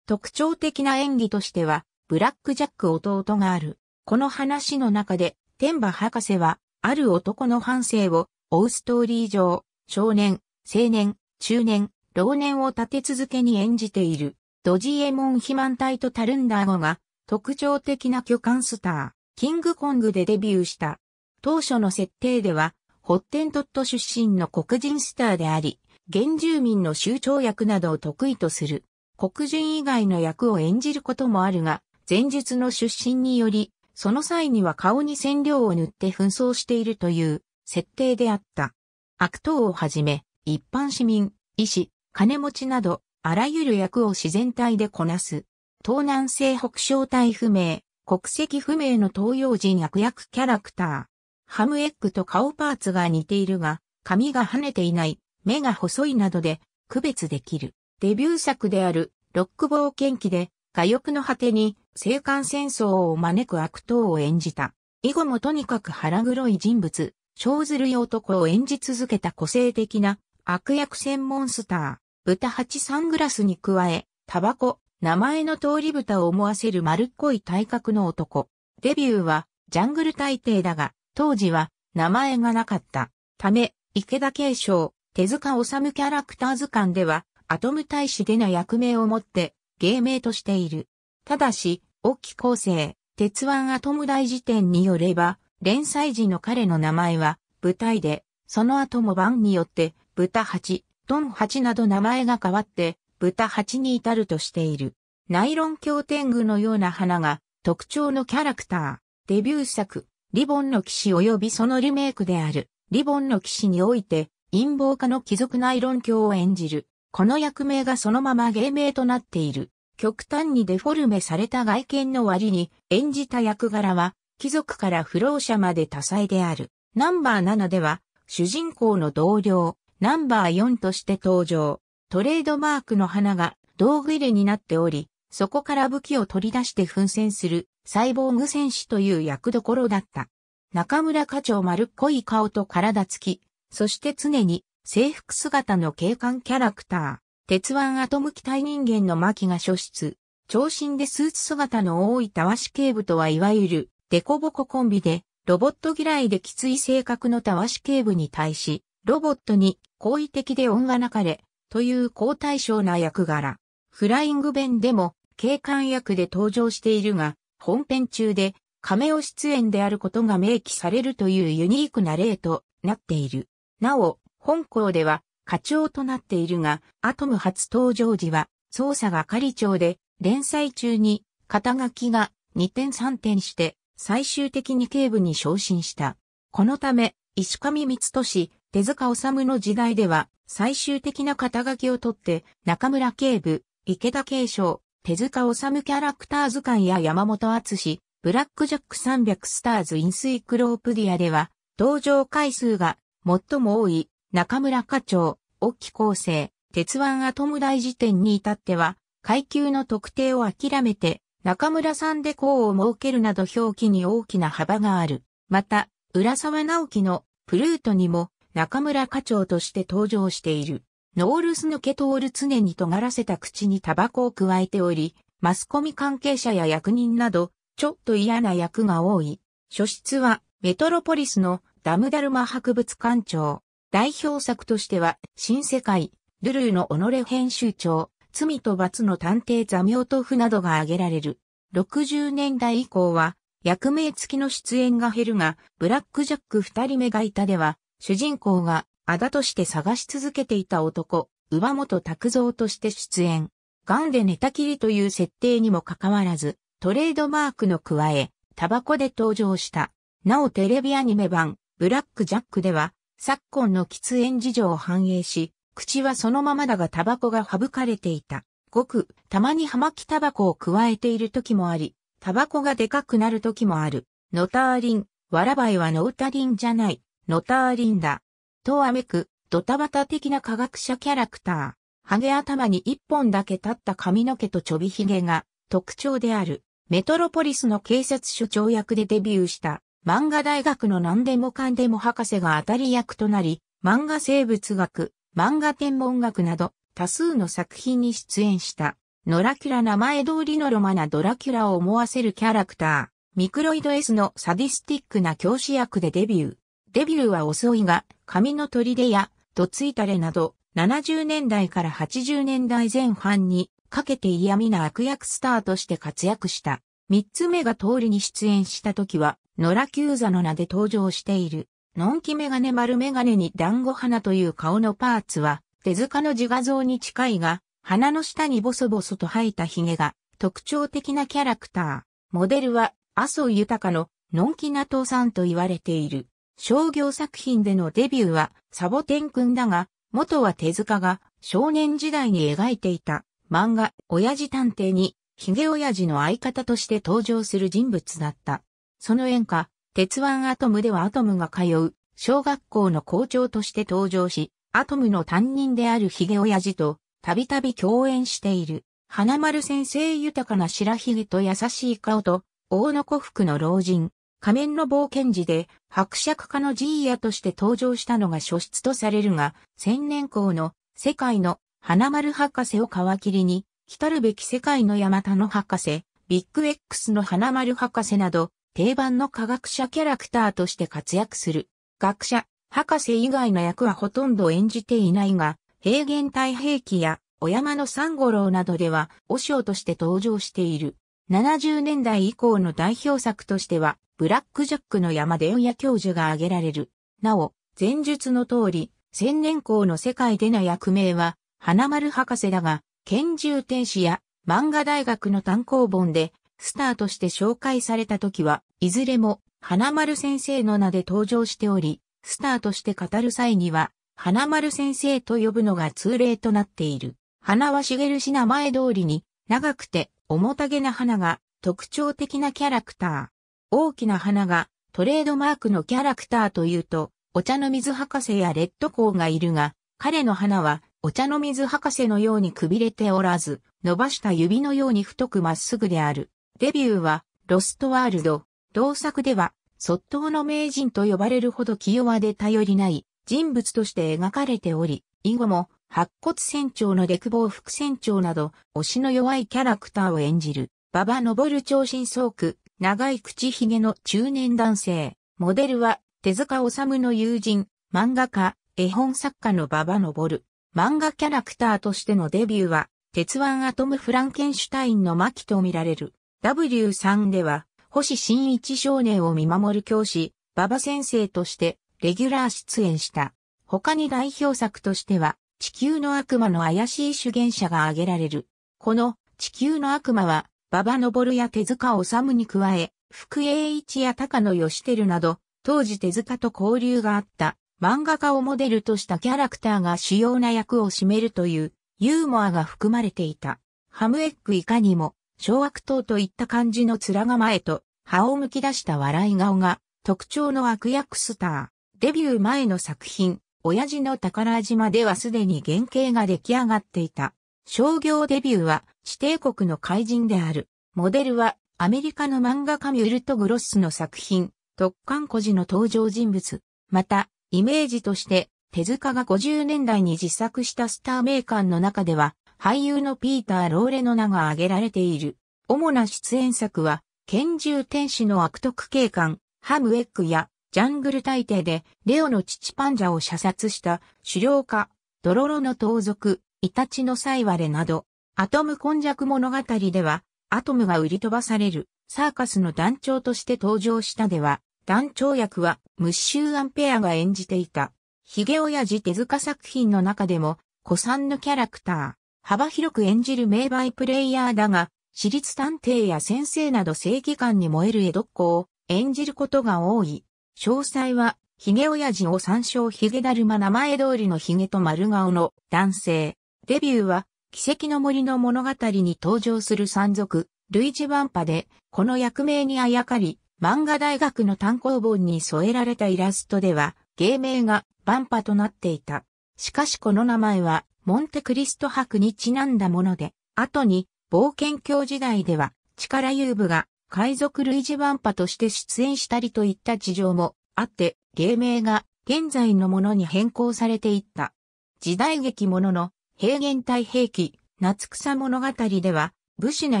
特徴的な演技としてはブラックジャック弟がある。この話の中で、天馬博士は、ある男の反省を、追うストーリー上、少年、青年、中年、老年を立て続けに演じている、ドジエモン肥満体とタルンダー語が、特徴的な巨漢スター、キングコングでデビューした。当初の設定では、ホッテントット出身の黒人スターであり、原住民の州長役などを得意とする。黒人以外の役を演じることもあるが、前述の出身により、その際には顔に染料を塗って紛争しているという設定であった。悪党をはじめ、一般市民、医師、金持ちなど、あらゆる役を自然体でこなす。東南西北小隊不明、国籍不明の東洋人悪役キャラクター。ハムエッグと顔パーツが似ているが、髪が跳ねていない、目が細いなどで区別できる。デビュー作であるロック冒険記で火欲の果てに、青函戦争を招く悪党を演じた。以後もとにかく腹黒い人物、小ずるい男を演じ続けた個性的な悪役専門スター、豚八サングラスに加え、タバコ、名前の通り豚を思わせる丸っこい体格の男。デビューは、ジャングル大帝だが、当時は、名前がなかった。ため、池田継承、手塚治虫キャラクター図鑑では、アトム大使でな役名を持って、芸名としている。ただし、沖木構成、鉄腕アトム大辞典によれば、連載時の彼の名前は、舞台で、その後も番によって、豚八、トン八など名前が変わって、豚八に至るとしている。ナイロン鏡天狗のような花が特徴のキャラクター。デビュー作、リボンの騎士及びそのリメイクである、リボンの騎士において、陰謀家の貴族ナイロン卿を演じる。この役名がそのまま芸名となっている。極端にデフォルメされた外見の割に演じた役柄は貴族から不老者まで多彩である。ナンバー7では主人公の同僚、ナンバー4として登場。トレードマークの花が道具入れになっており、そこから武器を取り出して奮戦するサイボーグ戦士という役どころだった。中村課長丸っこい顔と体つき、そして常に制服姿の警官キャラクター、鉄腕アトム機体人間の巻が初出、長身でスーツ姿のい分和し警部とはいわゆる、デコボココンビで、ロボット嫌いできつい性格のたわし警部に対し、ロボットに好意的で恩がなかれ、という高対象な役柄。フライング弁でも警官役で登場しているが、本編中で亀尾出演であることが明記されるというユニークな例となっている。なお、本校では課長となっているが、アトム初登場時は、捜査仮長で、連載中に、肩書きが2点3点して、最終的に警部に昇進した。このため、石上光俊、手塚治虫の時代では、最終的な肩書きを取って、中村警部、池田警章、手塚治虫キャラクター図鑑や山本厚ブラックジャック300スターズインスイクロープディアでは、登場回数が最も多い中村課長、沖厚生、鉄腕アトム大辞典に至っては、階級の特定を諦めて、中村さんで功を設けるなど表記に大きな幅がある。また、浦沢直樹のプルートにも中村課長として登場している。ノールス抜け通る常に尖らせた口にタバコを加えており、マスコミ関係者や役人など、ちょっと嫌な役が多い。書室は、メトロポリスのダムダルマ博物館長。代表作としては、新世界、ルルーの己編集長、罪と罰の探偵座妙豆腐などが挙げられる。60年代以降は、役名付きの出演が減るが、ブラックジャック二人目がいたでは、主人公が、あだとして探し続けていた男、馬本拓造として出演。癌で寝たきりという設定にもかかわらず、トレードマークの加え、タバコで登場した。なおテレビアニメ版、ブラックジャックでは、昨今の喫煙事情を反映し、口はそのままだがタバコが省かれていた。ごく、たまに葉巻タバコを加えている時もあり、タバコがでかくなる時もある。ノターリン、わらばいはノータリンじゃない、ノターリンだ。とあめく、ドタバタ的な科学者キャラクター。ハゲ頭に一本だけ立った髪の毛とちょびひげが特徴である。メトロポリスの警察署長役でデビューした漫画大学の何でもかんでも博士が当たり役となり、漫画生物学、漫画天文学など多数の作品に出演した。ノラキュラ名前通りのロマなドラキュラを思わせるキャラクター。ミクロイド S のサディスティックな教師役でデビュー。デビューは遅いが、髪の砦や、どついたれなど、70年代から80年代前半にかけて嫌味な悪役スターとして活躍した。三つ目が通りに出演した時は、野良久座の名で登場している、のんきメガネ丸メガネに団子花という顔のパーツは、手塚の自画像に近いが、鼻の下にボソボソと生えた髭が特徴的なキャラクター。モデルは麻生豊ののんきな父さんと言われている。商業作品でのデビューはサボテンくんだが、元は手塚が少年時代に描いていた漫画、親父探偵にヒゲ親父の相方として登場する人物だった。その演歌、鉄腕アトムではアトムが通う小学校の校長として登場し、アトムの担任であるヒゲ親父とたびたび共演している。花丸先生豊かな白ひげと優しい顔と、大野古服の老人、仮面の冒険時で伯爵家のジーヤとして登場したのが初出とされるが、千年校の世界の花丸博士を皮切りに、来るべき世界の山田の博士、ビッグ X の花丸博士など、定番の科学者キャラクターとして活躍する。学者、博士以外の役はほとんど演じていないが、平原太平記や、お山の三五郎などでは、お尚として登場している。70年代以降の代表作としては、ブラックジャックの山で親教授が挙げられる。なお、前述の通り、千年校の世界での役名は、花丸博士だが、拳銃天使や漫画大学の単行本でスターとして紹介された時は、いずれも花丸先生の名で登場しており、スターとして語る際には、花丸先生と呼ぶのが通例となっている。花は茂し名前通りに、長くて重たげな花が特徴的なキャラクター。大きな花がトレードマークのキャラクターというと、お茶の水博士やレッドコーがいるが、彼の花はお茶の水博士のようにくびれておらず、伸ばした指のように太くまっすぐである。デビューは、ロストワールド。同作では、卒倒の名人と呼ばれるほど気弱で頼りない人物として描かれており、以後も、白骨船長のボ望副船長など、推しの弱いキャラクターを演じる、馬場昇長身総区、長い口ひげの中年男性。モデルは、手塚治虫の友人、漫画家、絵本作家の馬場昇。漫画キャラクターとしてのデビューは、鉄腕アトム・フランケンシュタインの巻と見られる。W3 では、星新一少年を見守る教師、馬場先生としてレギュラー出演した。他に代表作としては、地球の悪魔の怪しい主言者が挙げられる。この地球の悪魔は、馬場昇や手塚治虫に加え、福栄一や高野義輝など、当時手塚と交流があった漫画家をモデルとしたキャラクターが主要な役を占めるというユーモアが含まれていた。ハムエッグいかにも、小悪党といった感じの面構えと、歯を剥き出した笑い顔が特徴の悪役スター。デビュー前の作品、親父の宝島ではすでに原型が出来上がっていた。商業デビューは指定国の怪人である。モデルはアメリカの漫画家ミュルト・グロッスの作品、特艦孤児の登場人物。また、イメージとして、手塚が50年代に自作したスター名鑑の中では、俳優のピーター・ローレの名が挙げられている。主な出演作は、拳銃天使の悪徳警官、ハムエックや、ジャングル大帝で、レオの父パンジャを射殺した、狩猟家、ドロロの盗賊、イタチのサイワレなど、アトム今昔物語では、アトムが売り飛ばされる、サーカスの団長として登場したでは、団長役はムッシューアンペアが演じていた。ヒゲ親父手塚作品の中でも、古参のキャラクター、幅広く演じる名バイプレイヤーだが、私立探偵や先生など正義感に燃える江戸っ子を演じることが多い。詳細は、ヒゲ親父を参照ヒゲだるま名前通りのヒゲと丸顔の男性。デビューは、奇跡の森の物語に登場する山賊、ルイジ・ワンパで、この役名にあやかり、漫画大学の単行本に添えられたイラストでは、芸名がバンパとなっていた。しかしこの名前は、モンテクリスト博にちなんだもので、後に、冒険教時代では、力遊部が、海賊類似バンパとして出演したりといった事情もあって、芸名が現在のものに変更されていった。時代劇ものの、平原太平記、夏草物語では、武士の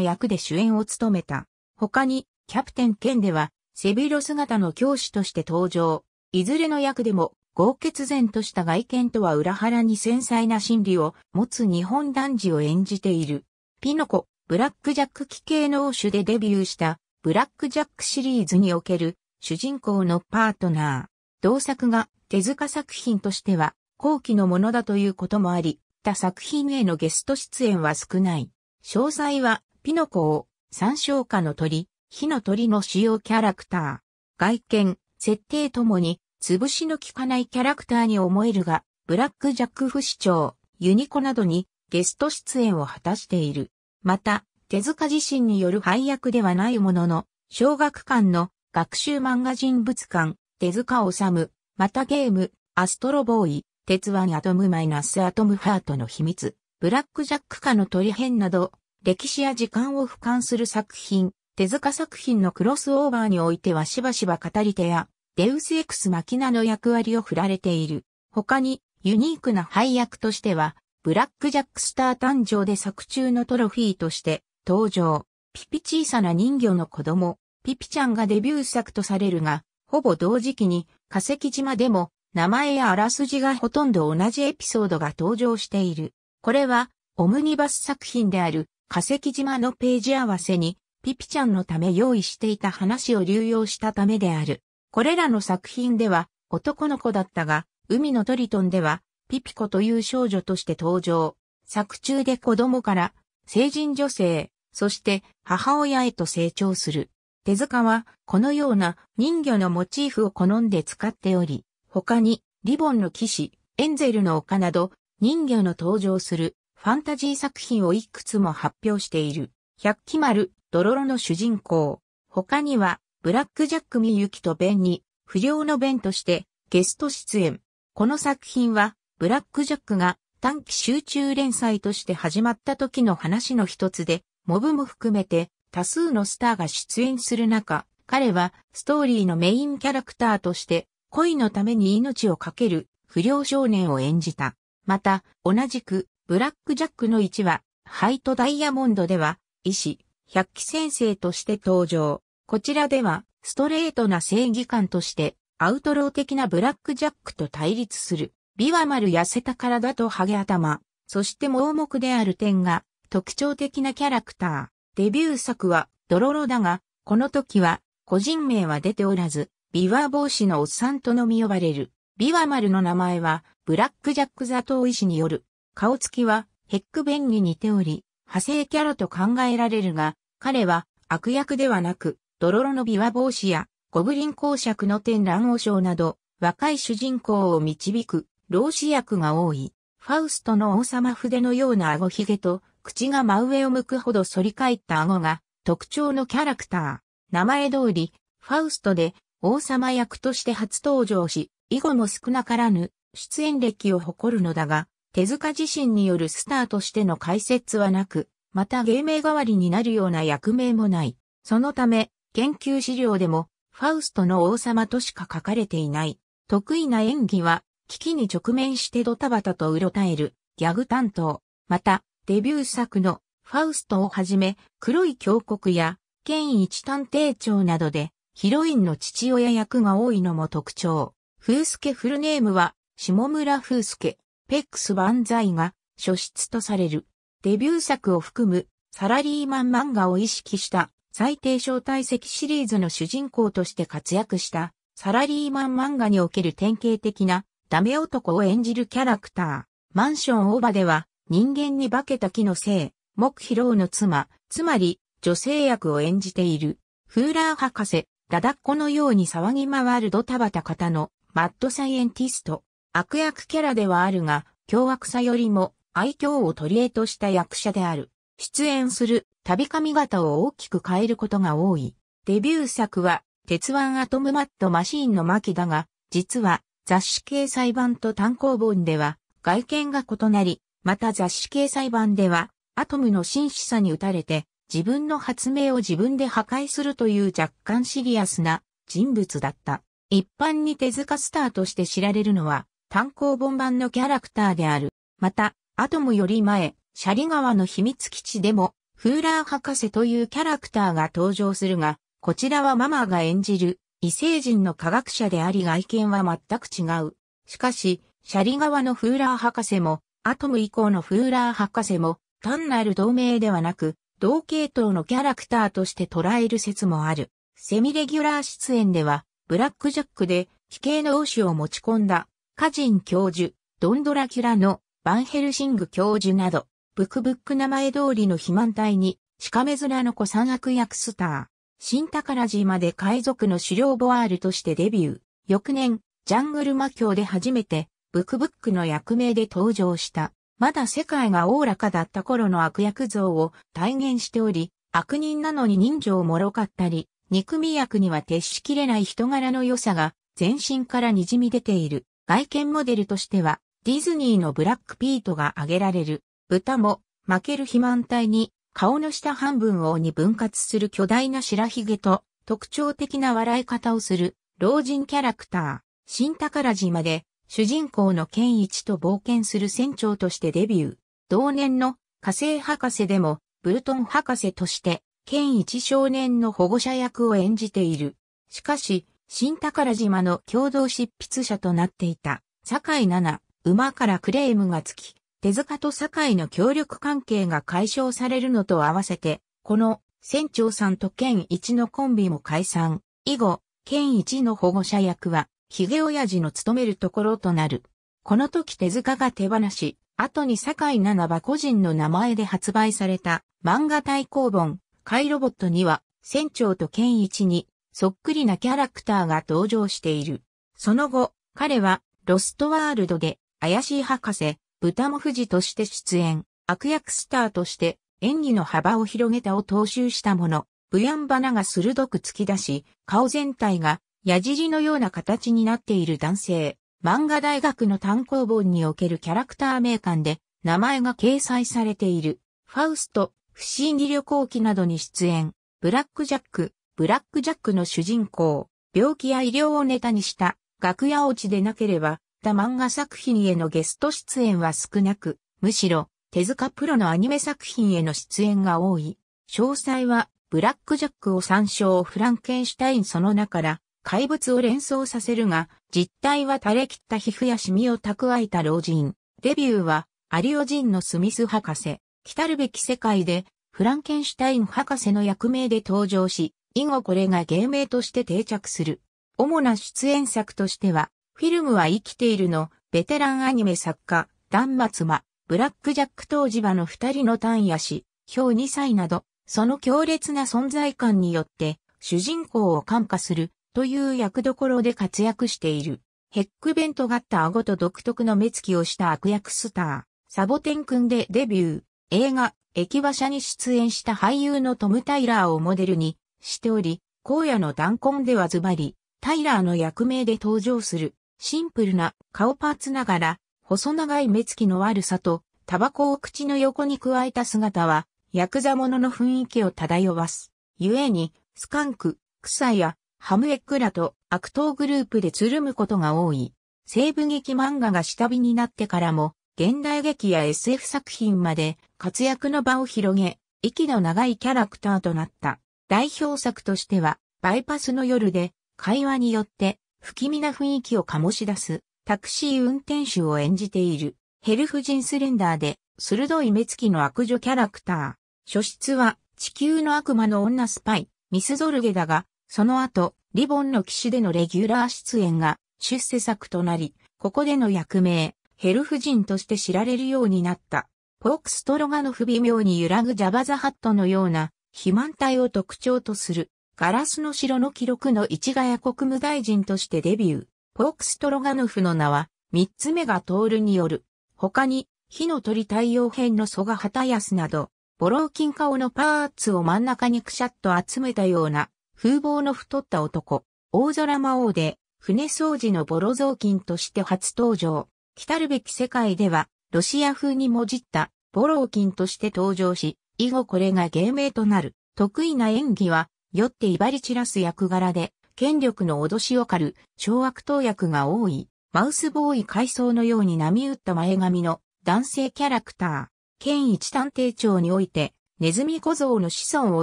役で主演を務めた。他に、キャプテンケンでは、背広姿の教師として登場。いずれの役でも、豪傑然とした外見とは裏腹に繊細な心理を持つ日本男児を演じている。ピノコ、ブラックジャック機形の欧種でデビューした、ブラックジャックシリーズにおける、主人公のパートナー。同作が、手塚作品としては、後期のものだということもあり、他作品へのゲスト出演は少ない。詳細は、ピノコを、参照下の鳥、火の鳥の主要キャラクター。外見、設定ともに、潰しの効かないキャラクターに思えるが、ブラックジャック不死鳥、ユニコなどにゲスト出演を果たしている。また、手塚自身による配役ではないものの、小学館の学習漫画人物館、手塚治虫、またゲーム、アストロボーイ、鉄腕アトムマイナスアトムハートの秘密、ブラックジャック化の鳥編など、歴史や時間を俯瞰する作品、手塚作品のクロスオーバーにおいてはしばしば語り手やデウスエクスマキナの役割を振られている。他にユニークな配役としてはブラックジャックスター誕生で作中のトロフィーとして登場。ピピ小さな人魚の子供、ピピちゃんがデビュー作とされるが、ほぼ同時期に化石島でも名前やあらすじがほとんど同じエピソードが登場している。これはオムニバス作品である化石島のページ合わせにピピちゃんのため用意していた話を流用したためである。これらの作品では男の子だったが、海のトリトンではピピコという少女として登場。作中で子供から成人女性、そして母親へと成長する。手塚はこのような人魚のモチーフを好んで使っており、他にリボンの騎士、エンゼルの丘など人魚の登場するファンタジー作品をいくつも発表している。百鬼丸、ドロロの主人公。他には、ブラックジャック・ミユキとベンに、不良のベンとして、ゲスト出演。この作品は、ブラックジャックが短期集中連載として始まった時の話の一つで、モブも含めて多数のスターが出演する中、彼はストーリーのメインキャラクターとして恋のために命を懸ける不良少年を演じた。また、同じくブラックジャックの1話、ハイトダイヤモンドでは、医師、百鬼先生として登場。こちらでは、ストレートな正義感として、アウトロー的なブラックジャックと対立する。ビワ丸痩せた体とハゲ頭、そして盲目である点が特徴的なキャラクター。デビュー作はドロロだが、この時は個人名は出ておらず、ビワ帽子のおっさんとのみ呼ばれる。ビワ丸の名前はブラックジャック・ザトウ医師による。顔つきはヘックベンに似ており、派生キャラと考えられるが、彼は悪役ではなく、ドロロの琵琶帽子やゴブリン公爵の天覧王将など、若い主人公を導く、老子役が多い。ファウストの王様筆のような顎ひげと、口が真上を向くほど反り返った顎が特徴のキャラクター。名前通り、ファウストで王様役として初登場し、以後も少なからぬ出演歴を誇るのだが、手塚自身によるスターとしての解説はなく、また芸名代わりになるような役名もない。そのため、研究資料でも、ファウストの王様としか書かれていない。得意な演技は、危機に直面してドタバタとうろたえる、ギャグ担当。また、デビュー作の、ファウストをはじめ、黒い峡谷や、剣一探偵長などで、ヒロインの父親役が多いのも特徴。風助フルネームは、下村風助。ペックス万歳が初出とされる。デビュー作を含むサラリーマン漫画を意識した最低小体席シリーズの主人公として活躍したサラリーマン漫画における典型的なダメ男を演じるキャラクター。マンションオーバーでは人間に化けた木のせい、木ヒロの妻、つまり女性役を演じている。フーラー博士、ダダッコのように騒ぎ回るドタバタ型のマッドサイエンティスト。悪役キャラではあるが、凶悪さよりも愛嬌を取り得とした役者である。出演する旅髪型を大きく変えることが多い。デビュー作は、鉄腕アトムマットマシーンの巻だが、実は雑誌掲載版と単行本では外見が異なり、また雑誌掲載版ではアトムの真摯さに打たれて自分の発明を自分で破壊するという若干シリアスな人物だった。一般に手塚スターとして知られるのは単行本版のキャラクターである。また、アトムより前、シャリ川の秘密基地でも、フーラー博士というキャラクターが登場するが、こちらはママが演じる異星人の科学者であり外見は全く違う。しかし、シャリ川のフーラー博士も、アトム以降のフーラー博士も、単なる同盟ではなく、同系統のキャラクターとして捉える説もある。セミレギュラー出演では、ブラックジャックで、奇形の王子を持ち込んだカジン教授、ドンドラキュラのバンヘルシング教授など、ブクブック名前通りの肥満体に、しかめズの子三悪役スター、新宝島で海賊の狩猟ボワールとしてデビュー。翌年、ジャングル魔境で初めて、ブクブックの役名で登場した。まだ世界がおおらかだった頃の悪役像を体現しており、悪人なのに人情もろかったり、憎み役には徹しきれない人柄の良さが全身から滲み出ている。外見モデルとしては、ディズニーのブラックピートが挙げられる、豚も、負ける肥満体に、顔の下半分をに分割する巨大な白髭と、特徴的な笑い方をする、老人キャラクター、新宝島で、主人公の健一と冒険する船長としてデビュー。同年の火星博士でも、ブルトン博士として、健一少年の保護者役を演じている。しかし、新宝島の共同執筆者となっていた、堺七、馬からクレームがつき、手塚と堺の協力関係が解消されるのと合わせて、この船長さんと県一のコンビも解散。以後、県一の保護者役は、ヒゲ親父の務めるところとなる。この時手塚が手放し、後に堺七は個人の名前で発売された漫画対抗本、カイロボットには、船長と健一にそっくりなキャラクターが登場している。その後、彼は、ロストワールドで、怪しい博士、豚も富士として出演、悪役スターとして、演技の幅を広げたを踏襲したもの、ブヤンバナが鋭く突き出し、顔全体が、矢尻のような形になっている男性、漫画大学の単行本におけるキャラクター名鑑で、名前が掲載されている、ファウスト、不思議旅行記などに出演、ブラックジャック、ブラックジャックの主人公、病気や医療をネタにした楽屋落ちでなければ、他漫画作品へのゲスト出演は少なく、むしろ手塚プロのアニメ作品への出演が多い。詳細は、ブラックジャックを参照フランケンシュタインその中から怪物を連想させるが、実態は垂れ切った皮膚やシミを蓄えた老人。デビューは、アリオ人のスミス博士。来るべき世界で、フランケンシュタイン博士の役名で登場し、以後これが芸名として定着する。主な出演作としては、フィルムは生きているの、ベテランアニメ作家、ダンマツマ、ブラックジャック当時場の二人の単野氏、表二歳など、その強烈な存在感によって、主人公を感化する、という役どころで活躍している。ヘックベントがった顎と独特の目つきをした悪役スター、サボテン君でデビュー。映画、駅馬車に出演した俳優のトム・タイラーをモデルに、しており、荒野の弾痕ではズバリ、タイラーの役名で登場する、シンプルな顔パーツながら、細長い目つきの悪さと、タバコを口の横に加えた姿は、ヤクザ者の雰囲気を漂わす。故に、スカンク、草や、ハムエックらと悪党グループでつるむことが多い。西部劇漫画が下火になってからも、現代劇や SF 作品まで活躍の場を広げ、息の長いキャラクターとなった。代表作としては、バイパスの夜で、会話によって、不気味な雰囲気を醸し出す、タクシー運転手を演じている、ヘルフ人スレンダーで、鋭い目つきの悪女キャラクター。初出は、地球の悪魔の女スパイ、ミスゾルゲだが、その後、リボンの騎士でのレギュラー出演が、出世作となり、ここでの役名、ヘルフ人として知られるようになった。ポークストロガノフ微妙に揺らぐジャバザハットのような肥満体を特徴とする、ガラスの城の記録の市ヶ谷国務大臣としてデビュー。ポークストロガノフの名は、三つ目がトールによる。他に、火の鳥太陽編の蘇我旗スなど、ボローキン顔のパーツを真ん中にくしゃっと集めたような、風貌の太った男、大空魔王で、船掃除のボロ雑巾として初登場。来るべき世界では、ロシア風にもじった、ボローキンとして登場し、以後これが芸名となる。得意な演技は、酔って威張り散らす役柄で、権力の脅しを狩る、小悪党役が多い、マウスボーイ回想のように波打った前髪の男性キャラクター、県一探偵長において、ネズミ小僧の子孫を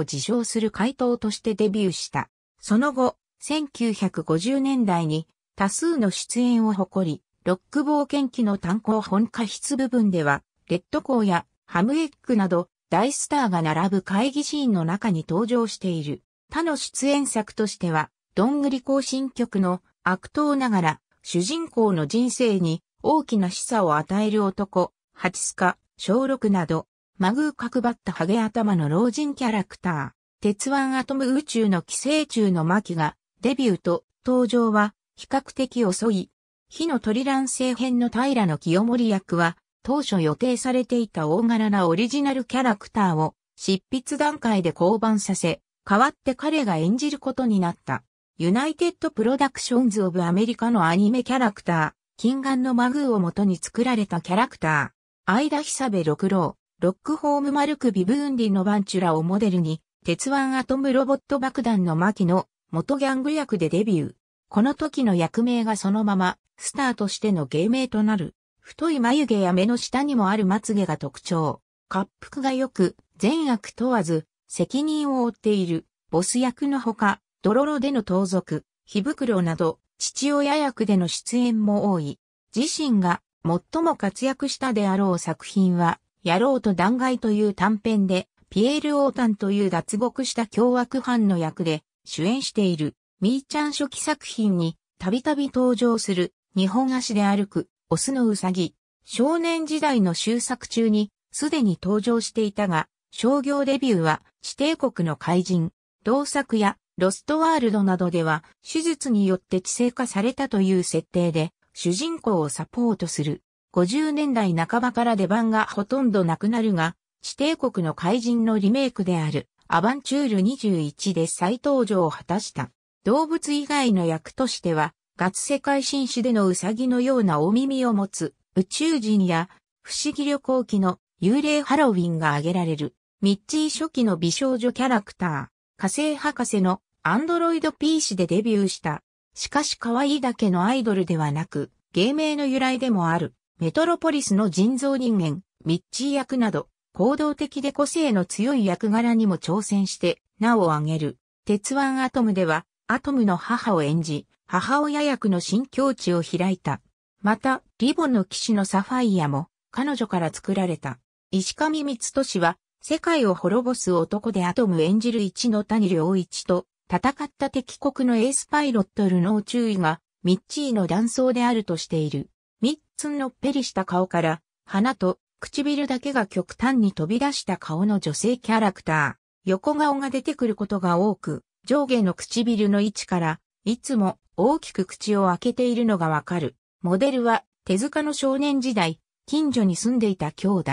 自称する回答としてデビューした。その後、1950年代に多数の出演を誇り、ロック冒険記の単行本化筆部分では、レッド校やハムエッグなど大スターが並ぶ会議シーンの中に登場している。他の出演作としては、どんぐり行進曲の悪党ながら、主人公の人生に大きな示唆を与える男、ハチスカ、小六など、マグー角張ったハゲ頭の老人キャラクター、鉄腕アトム宇宙の寄生虫の巻が、デビューと登場は比較的遅い。火の鳥乱世編の平の清盛役は、当初予定されていた大柄なオリジナルキャラクターを執筆段階で降板させ、代わって彼が演じることになった。ユナイテッドプロダクションズオブアメリカのアニメキャラクター、金眼のマグーを元に作られたキャラクター、アイダ・ヒサベ六郎、ロックホームマルクビブーンリのバンチュラをモデルに、鉄腕アトムロボット爆弾のマキの元ギャング役でデビュー。この時の役名がそのまま、スターとしての芸名となる。太い眉毛や目の下にもあるまつ毛が特徴。滑覆が良く、善悪問わず、責任を負っている、ボス役のほか、ドロロでの盗賊、火袋など、父親役での出演も多い。自身が最も活躍したであろう作品は、野郎と断崖という短編で、ピエール・オータンという脱獄した凶悪犯の役で主演している、ミーちゃん初期作品にたびたび登場する、日本足で歩く、オスのウサギ。少年時代の終作中に、すでに登場していたが、商業デビューは地帝国の怪人、同作やロストワールドなどでは手術によって知性化されたという設定で主人公をサポートする。50年代半ばから出番がほとんどなくなるが、地帝国の怪人のリメイクであるアバンチュール21で再登場を果たした。動物以外の役としては月世界新種でのウサギのようなお耳を持つ宇宙人や不思議旅行記の幽霊ハロウィンが挙げられるミッチー初期の美少女キャラクター火星博士のアンドロイド P シでデビューした。しかし可愛いだけのアイドルではなく芸名の由来でもあるメトロポリスの人造人間ミッチー役など行動的で個性の強い役柄にも挑戦して名を挙げる鉄腕アトムではアトムの母を演じ母親役の新境地を開いた。また、リボンの騎士のサファイアも、彼女から作られた。石上光俊は、世界を滅ぼす男でアトム演じる一の谷良一と、戦った敵国のエースパイロットルノー注意が、ミッチーの断層であるとしている。ミッツンのっぺりした顔から、鼻と唇だけが極端に飛び出した顔の女性キャラクター。横顔が出てくることが多く、上下の唇の位置からいつも大きく口を開けているのがわかる。モデルは手塚の少年時代、近所に住んでいた兄弟。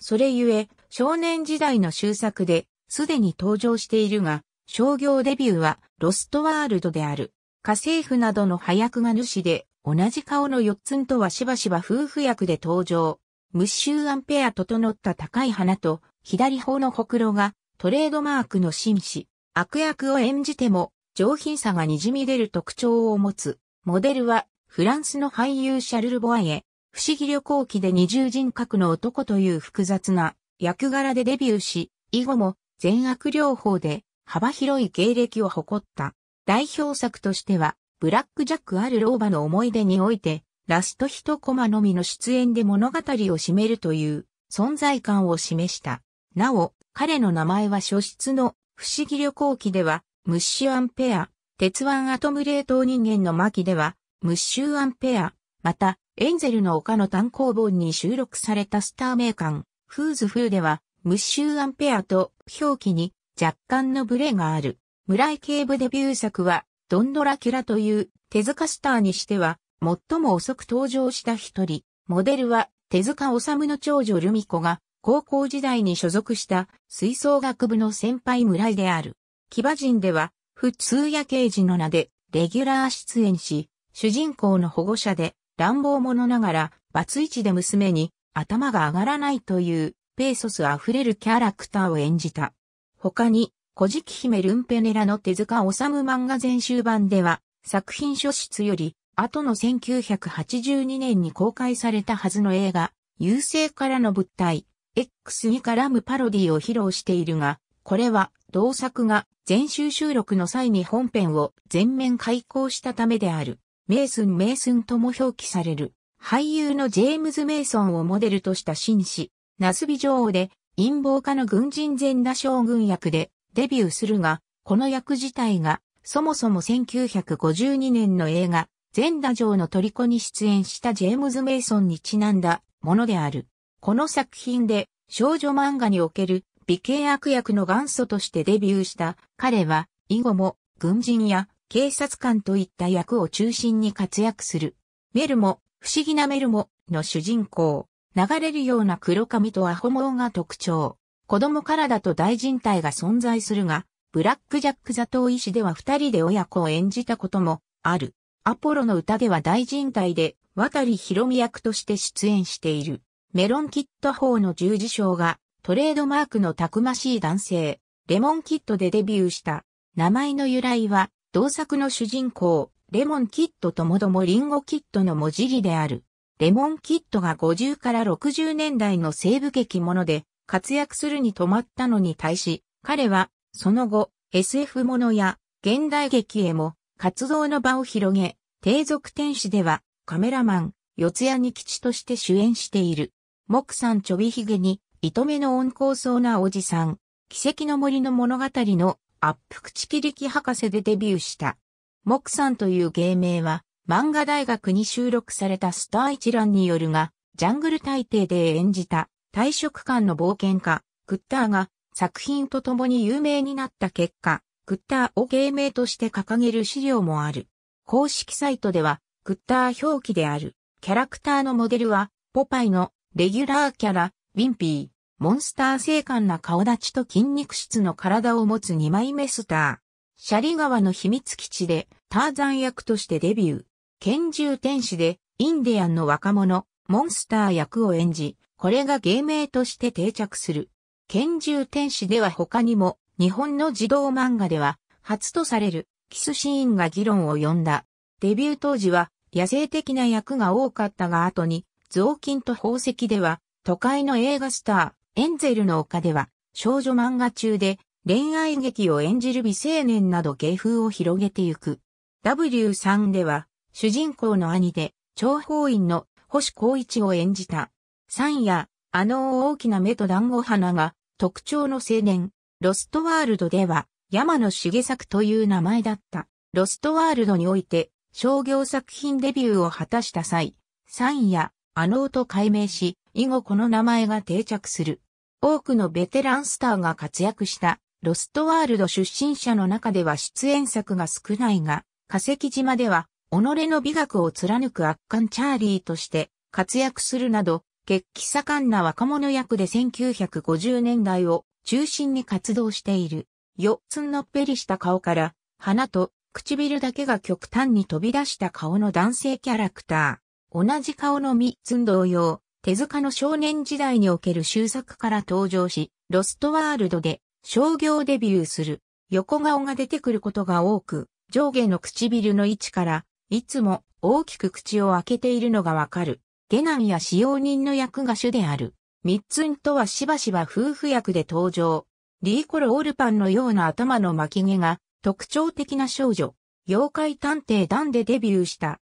それゆえ、少年時代の終作で、すでに登場しているが、商業デビューはロストワールドである。家政婦などの早くが主で、同じ顔の四つんとはしばしば夫婦役で登場。ムッシュアンペア整った高い花と、左方のほくろがトレードマークの紳士。悪役を演じても上品さが滲み出る特徴を持つ。モデルは、フランスの俳優シャルル・ボアエ、不思議旅行記で二重人格の男という複雑な役柄でデビューし、以後も善悪療法で幅広い経歴を誇った。代表作としては、ブラック・ジャック・ある老婆の思い出において、ラスト一コマのみの出演で物語を占めるという存在感を示した。なお、彼の名前は初出の不思議旅行記ではムッシュアンペア、鉄腕アトム冷凍人間の巻では、ムッシュアンペア、また、エンゼルの丘の単行本に収録されたスター名鑑、フーズフーでは、ムッシュアンペアと表記に若干のブレがある。村井警部デビュー作は、ドンドラキュラという手塚スターにしては、最も遅く登場した一人。モデルは手塚治虫の長女ルミ子が高校時代に所属した吹奏楽部の先輩村井である。騎馬人では、普通や刑事の名で、レギュラー出演し、主人公の保護者で、乱暴者ながら、バツイチで娘に、頭が上がらないという、ペーソス溢れるキャラクターを演じた。他に、古事記姫ルンペネラの手塚治虫漫画全集版では、作品書室より、後の1982年に公開されたはずの映画、優勢からの物体、X に絡むパロディを披露しているが、これは、同作が全集収録の際に本編を全面開講したためである。メイスン・メイスンとも表記される。俳優のジェームズ・メイソンをモデルとした紳士、ナスビ女王で陰謀家の軍人全打将軍役でデビューするが、この役自体がそもそも1952年の映画、全打城の虜に出演したジェームズ・メイソンにちなんだものである。この作品で少女漫画における美形悪役の元祖としてデビューした彼は以後も軍人や警察官といった役を中心に活躍する。メルモ、不思議なメルモの主人公、流れるような黒髪とアホ毛が特徴。子供からだと大人体が存在するが、ブラックジャック座頭医師では二人で親子を演じたこともある。アポロの歌では大人体で渡り広美役として出演している。メロンキット法の十字章がトレードマークのたくましい男性、レモンキッドでデビューした。名前の由来は、同作の主人公、レモンキッドともどもリンゴキッドの文字りである。レモンキッドが50から60年代の西部劇もので活躍するに止まったのに対し、彼はその後 SF ものや現代劇へも活動の場を広げ、低俗天使ではカメラマン、四谷に吉として主演している。木さんちょびひげに糸目の温厚そうなおじさん、奇跡の森の物語の圧腹キ切キ博士でデビューした。木さんという芸名は、漫画大学に収録されたスター一覧によるが、ジャングル大帝で演じた、退職官の冒険家、クッターが、作品とともに有名になった結果、クッターを芸名として掲げる資料もある。公式サイトでは、クッター表記である、キャラクターのモデルは、ポパイのレギュラーキャラ、ウィンピー。モンスター性感な顔立ちと筋肉質の体を持つ二枚目スター。シャリ川の秘密基地でターザン役としてデビュー。拳銃天使でインディアンの若者、モンスター役を演じ、これが芸名として定着する。拳銃天使では他にも、日本の児童漫画では、初とされる、キスシーンが議論を呼んだ。デビュー当時は、野生的な役が多かったが後に、雑巾と宝石では、都会の映画スター、エンゼルの丘では少女漫画中で恋愛劇を演じる美青年など芸風を広げてゆく。W3 では主人公の兄で諜報員の星光一を演じた。3やあの大きな目と団子花が特徴の青年。ロストワールドでは山野茂作という名前だった。ロストワールドにおいて商業作品デビューを果たした際、3やあのと改名し、以後この名前が定着する。多くのベテランスターが活躍したロストワールド出身者の中では出演作が少ないが、化石島では己の美学を貫く圧巻チャーリーとして活躍するなど、血気盛んな若者役で1950年代を中心に活動している。四つんのっぺりした顔から、鼻と唇だけが極端に飛び出した顔の男性キャラクター。同じ顔の三つん同様、手塚の少年時代における終作から登場し、ロストワールドで商業デビューする横顔が出てくることが多く、上下の唇の位置からいつも大きく口を開けているのがわかる。下男や使用人の役が主である。三つんとはしばしば夫婦役で登場。リーコロールパンのような頭の巻き毛が特徴的な少女。妖怪探偵団でデビューした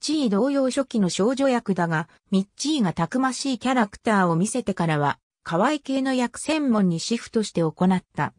チー同様初期の少女役だが、ミッチーがたくましいキャラクターを見せてからは、可愛系の役専門にシフトして行った。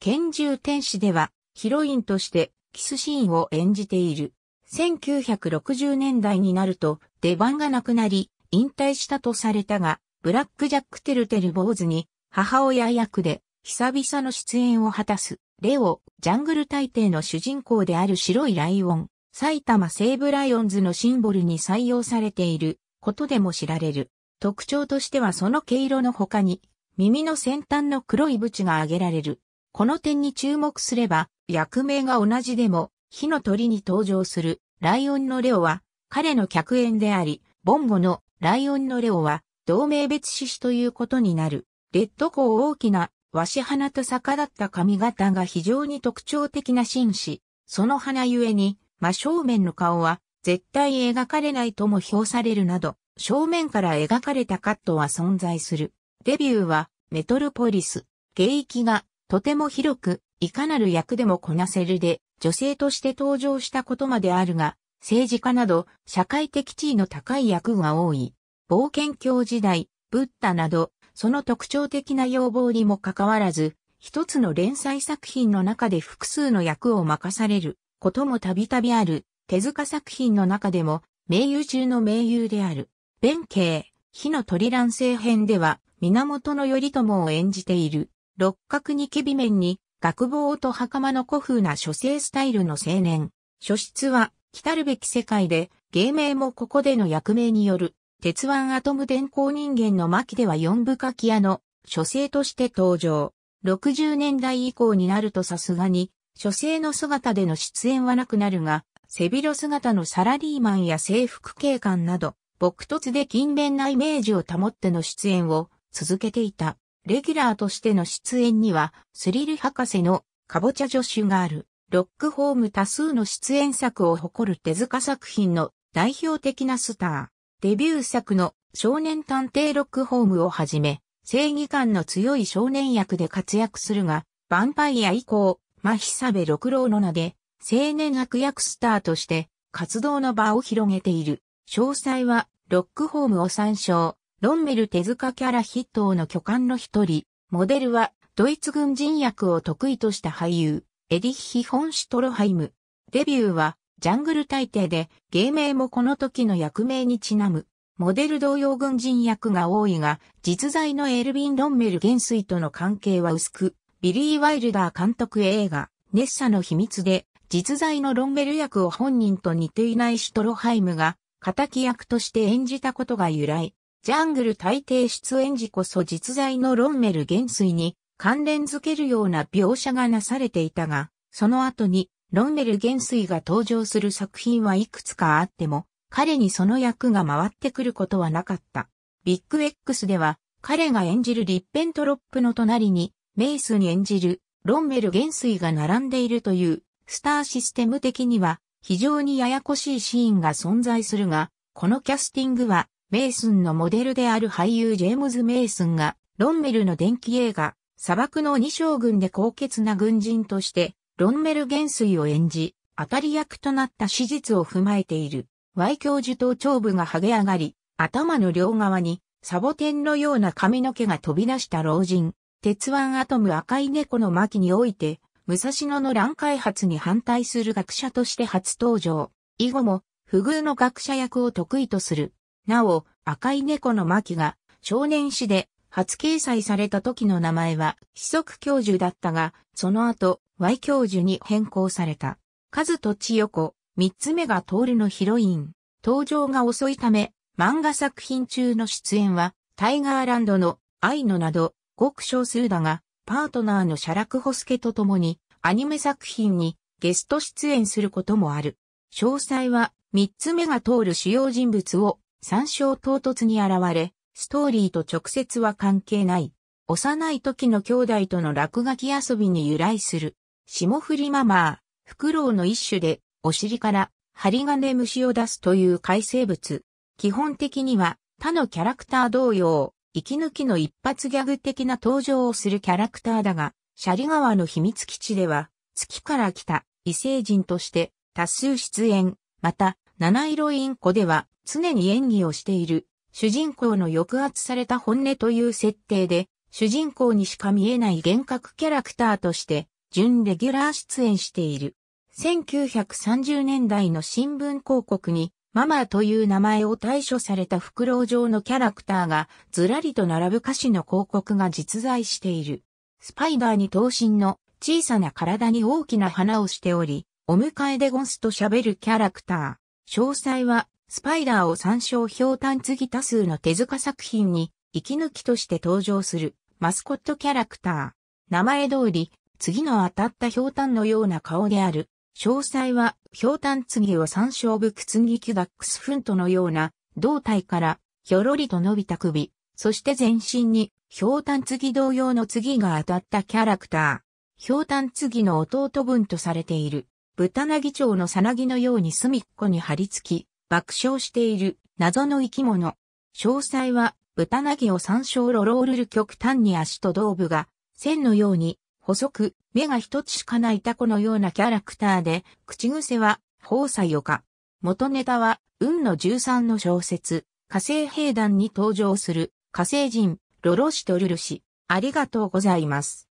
拳銃天使では、ヒロインとしてキスシーンを演じている。1960年代になると出番がなくなり、引退したとされたが、ブラックジャック・テルテル坊主に母親役で久々の出演を果たす、レオ、ジャングル大帝の主人公である白いライオン。埼玉西武ライオンズのシンボルに採用されていることでも知られる。特徴としてはその毛色の他に、耳の先端の黒い縁が挙げられる。この点に注目すれば、役名が同じでも、火の鳥に登場するライオンのレオは、彼の客演であり、ボンゴのライオンのレオは、同名別獅子ということになる。レッドコ大きな、和紙花と逆だった髪型が非常に特徴的な紳士。その花ゆえに、真正面の顔は絶対描かれないとも評されるなど、正面から描かれたカットは存在する。デビューは、メトロポリス、芸域がとても広く、いかなる役でもこなせるで、女性として登場したことまであるが、政治家など社会的地位の高い役が多い。冒険教時代、ブッダなど、その特徴的な要望にもかかわらず、一つの連載作品の中で複数の役を任されることもたびたびある、手塚作品の中でも、名優中の名優である、弁慶、火の鳥乱世編では、源頼朝を演じている、六角にケビ面に、学帽と袴の古風な書生スタイルの青年。書室は、来たるべき世界で、芸名もここでの役名による、鉄腕アトム電光人間の巻では四部書き屋の、書生として登場。60年代以降になるとさすがに、書生の姿での出演はなくなるが、背広姿のサラリーマンや制服警官など、朴突で勤勉なイメージを保っての出演を続けていた。レギュラーとしての出演には、スリル博士のカボチャ助手がある、ロックホーム多数の出演作を誇る手塚作品の代表的なスター、デビュー作の少年探偵ロックホームをはじめ、正義感の強い少年役で活躍するが、ヴァンパイア以降、真久部六郎の名で、青年悪役スターとして活動の場を広げている。詳細は、ロックホームを参照。ロンメル手塚キャラ筆頭の巨漢の一人。モデルは、ドイツ軍人役を得意とした俳優、エィッヒ・ホン・シュトロハイム。デビューは、ジャングル大帝で、芸名もこの時の役名にちなむ。モデル同様軍人役が多いが、実在のエルヴィン・ロンメル元帥との関係は薄く、ビリー・ワイルダー監督映画、熱サの秘密で、実在のロンベル役を本人と似ていないシュトロハイムが、敵役として演じたことが由来、ジャングル大帝出演時こそ実在のロンメル元帥に関連づけるような描写がなされていたが、その後にロンメル元帥が登場する作品はいくつかあっても、彼にその役が回ってくることはなかった。ビッグ X では、彼が演じるリッペントロップの隣に、メイスに演じるロンメル元帥が並んでいるというスターシステム的には非常にややこしいシーンが存在するが、このキャスティングはメイスンのモデルである俳優ジェームズ・メイスンがロンメルの電気映画砂漠の二将軍で高潔な軍人としてロンメル元帥を演じ、当たり役となった史実を踏まえている。Y 教授頭頂部が剥げ上がり、頭の両側にサボテンのような髪の毛が飛び出した老人、鉄腕アトム赤い猫の巻において、武蔵野の乱開発に反対する学者として初登場。以後も、不遇の学者役を得意とする。なお、赤い猫の巻が、少年誌で初掲載された時の名前は、四足教授だったが、その後、Y 教授に変更された。数と千代子、三つ目が徹のヒロイン。登場が遅いため、漫画作品中の出演は、タイガーランドの愛のなど、ごく少数だが、パートナーの写楽ホスケと共にアニメ作品にゲスト出演することもある。詳細は3つ目が通る主要人物を参照唐突に現れ、ストーリーと直接は関係ない。幼い時の兄弟との落書き遊びに由来する。霜降りママー、フクロウの一種で、お尻から針金虫を出すという改生物。基本的には他のキャラクター同様、息抜きの一発ギャグ的な登場をするキャラクターだが、シャリ川の秘密基地では、月から来た異星人として多数出演、また、七色インコでは常に演技をしている、主人公の抑圧された本音という設定で、主人公にしか見えない幻覚キャラクターとして、準レギュラー出演している。1930年代の新聞広告にママという名前を対処されたフクロウ状のキャラクターがずらりと並ぶ歌詞の広告が実在している。スパイダーに等身の小さな体に大きな花をしており、お迎えでゴンスと喋るキャラクター。詳細はスパイダーを参照氷単継ぎ多数の手塚作品に息抜きとして登場するマスコットキャラクター。名前通り、次の当たった氷単のような顔である。詳細はひょうたん継ぎを三小部くつぎきダックスフントのような胴体からひょろりと伸びた首、そして全身にひょうたん継ぎ同様の次が当たったキャラクター。ひょうたん継ぎの弟分とされている。豚なぎ町のさなぎのように隅っこに張り付き、爆笑している謎の生き物。詳細は、豚なぎを参照ロロールル極端に足と胴部が線のように細く、目が一つしかないタコのようなキャラクターで、口癖は、宝斎よか。元ネタは、運の13の小説、火星兵団に登場する、火星人、ロロシとルルシ。ありがとうございます。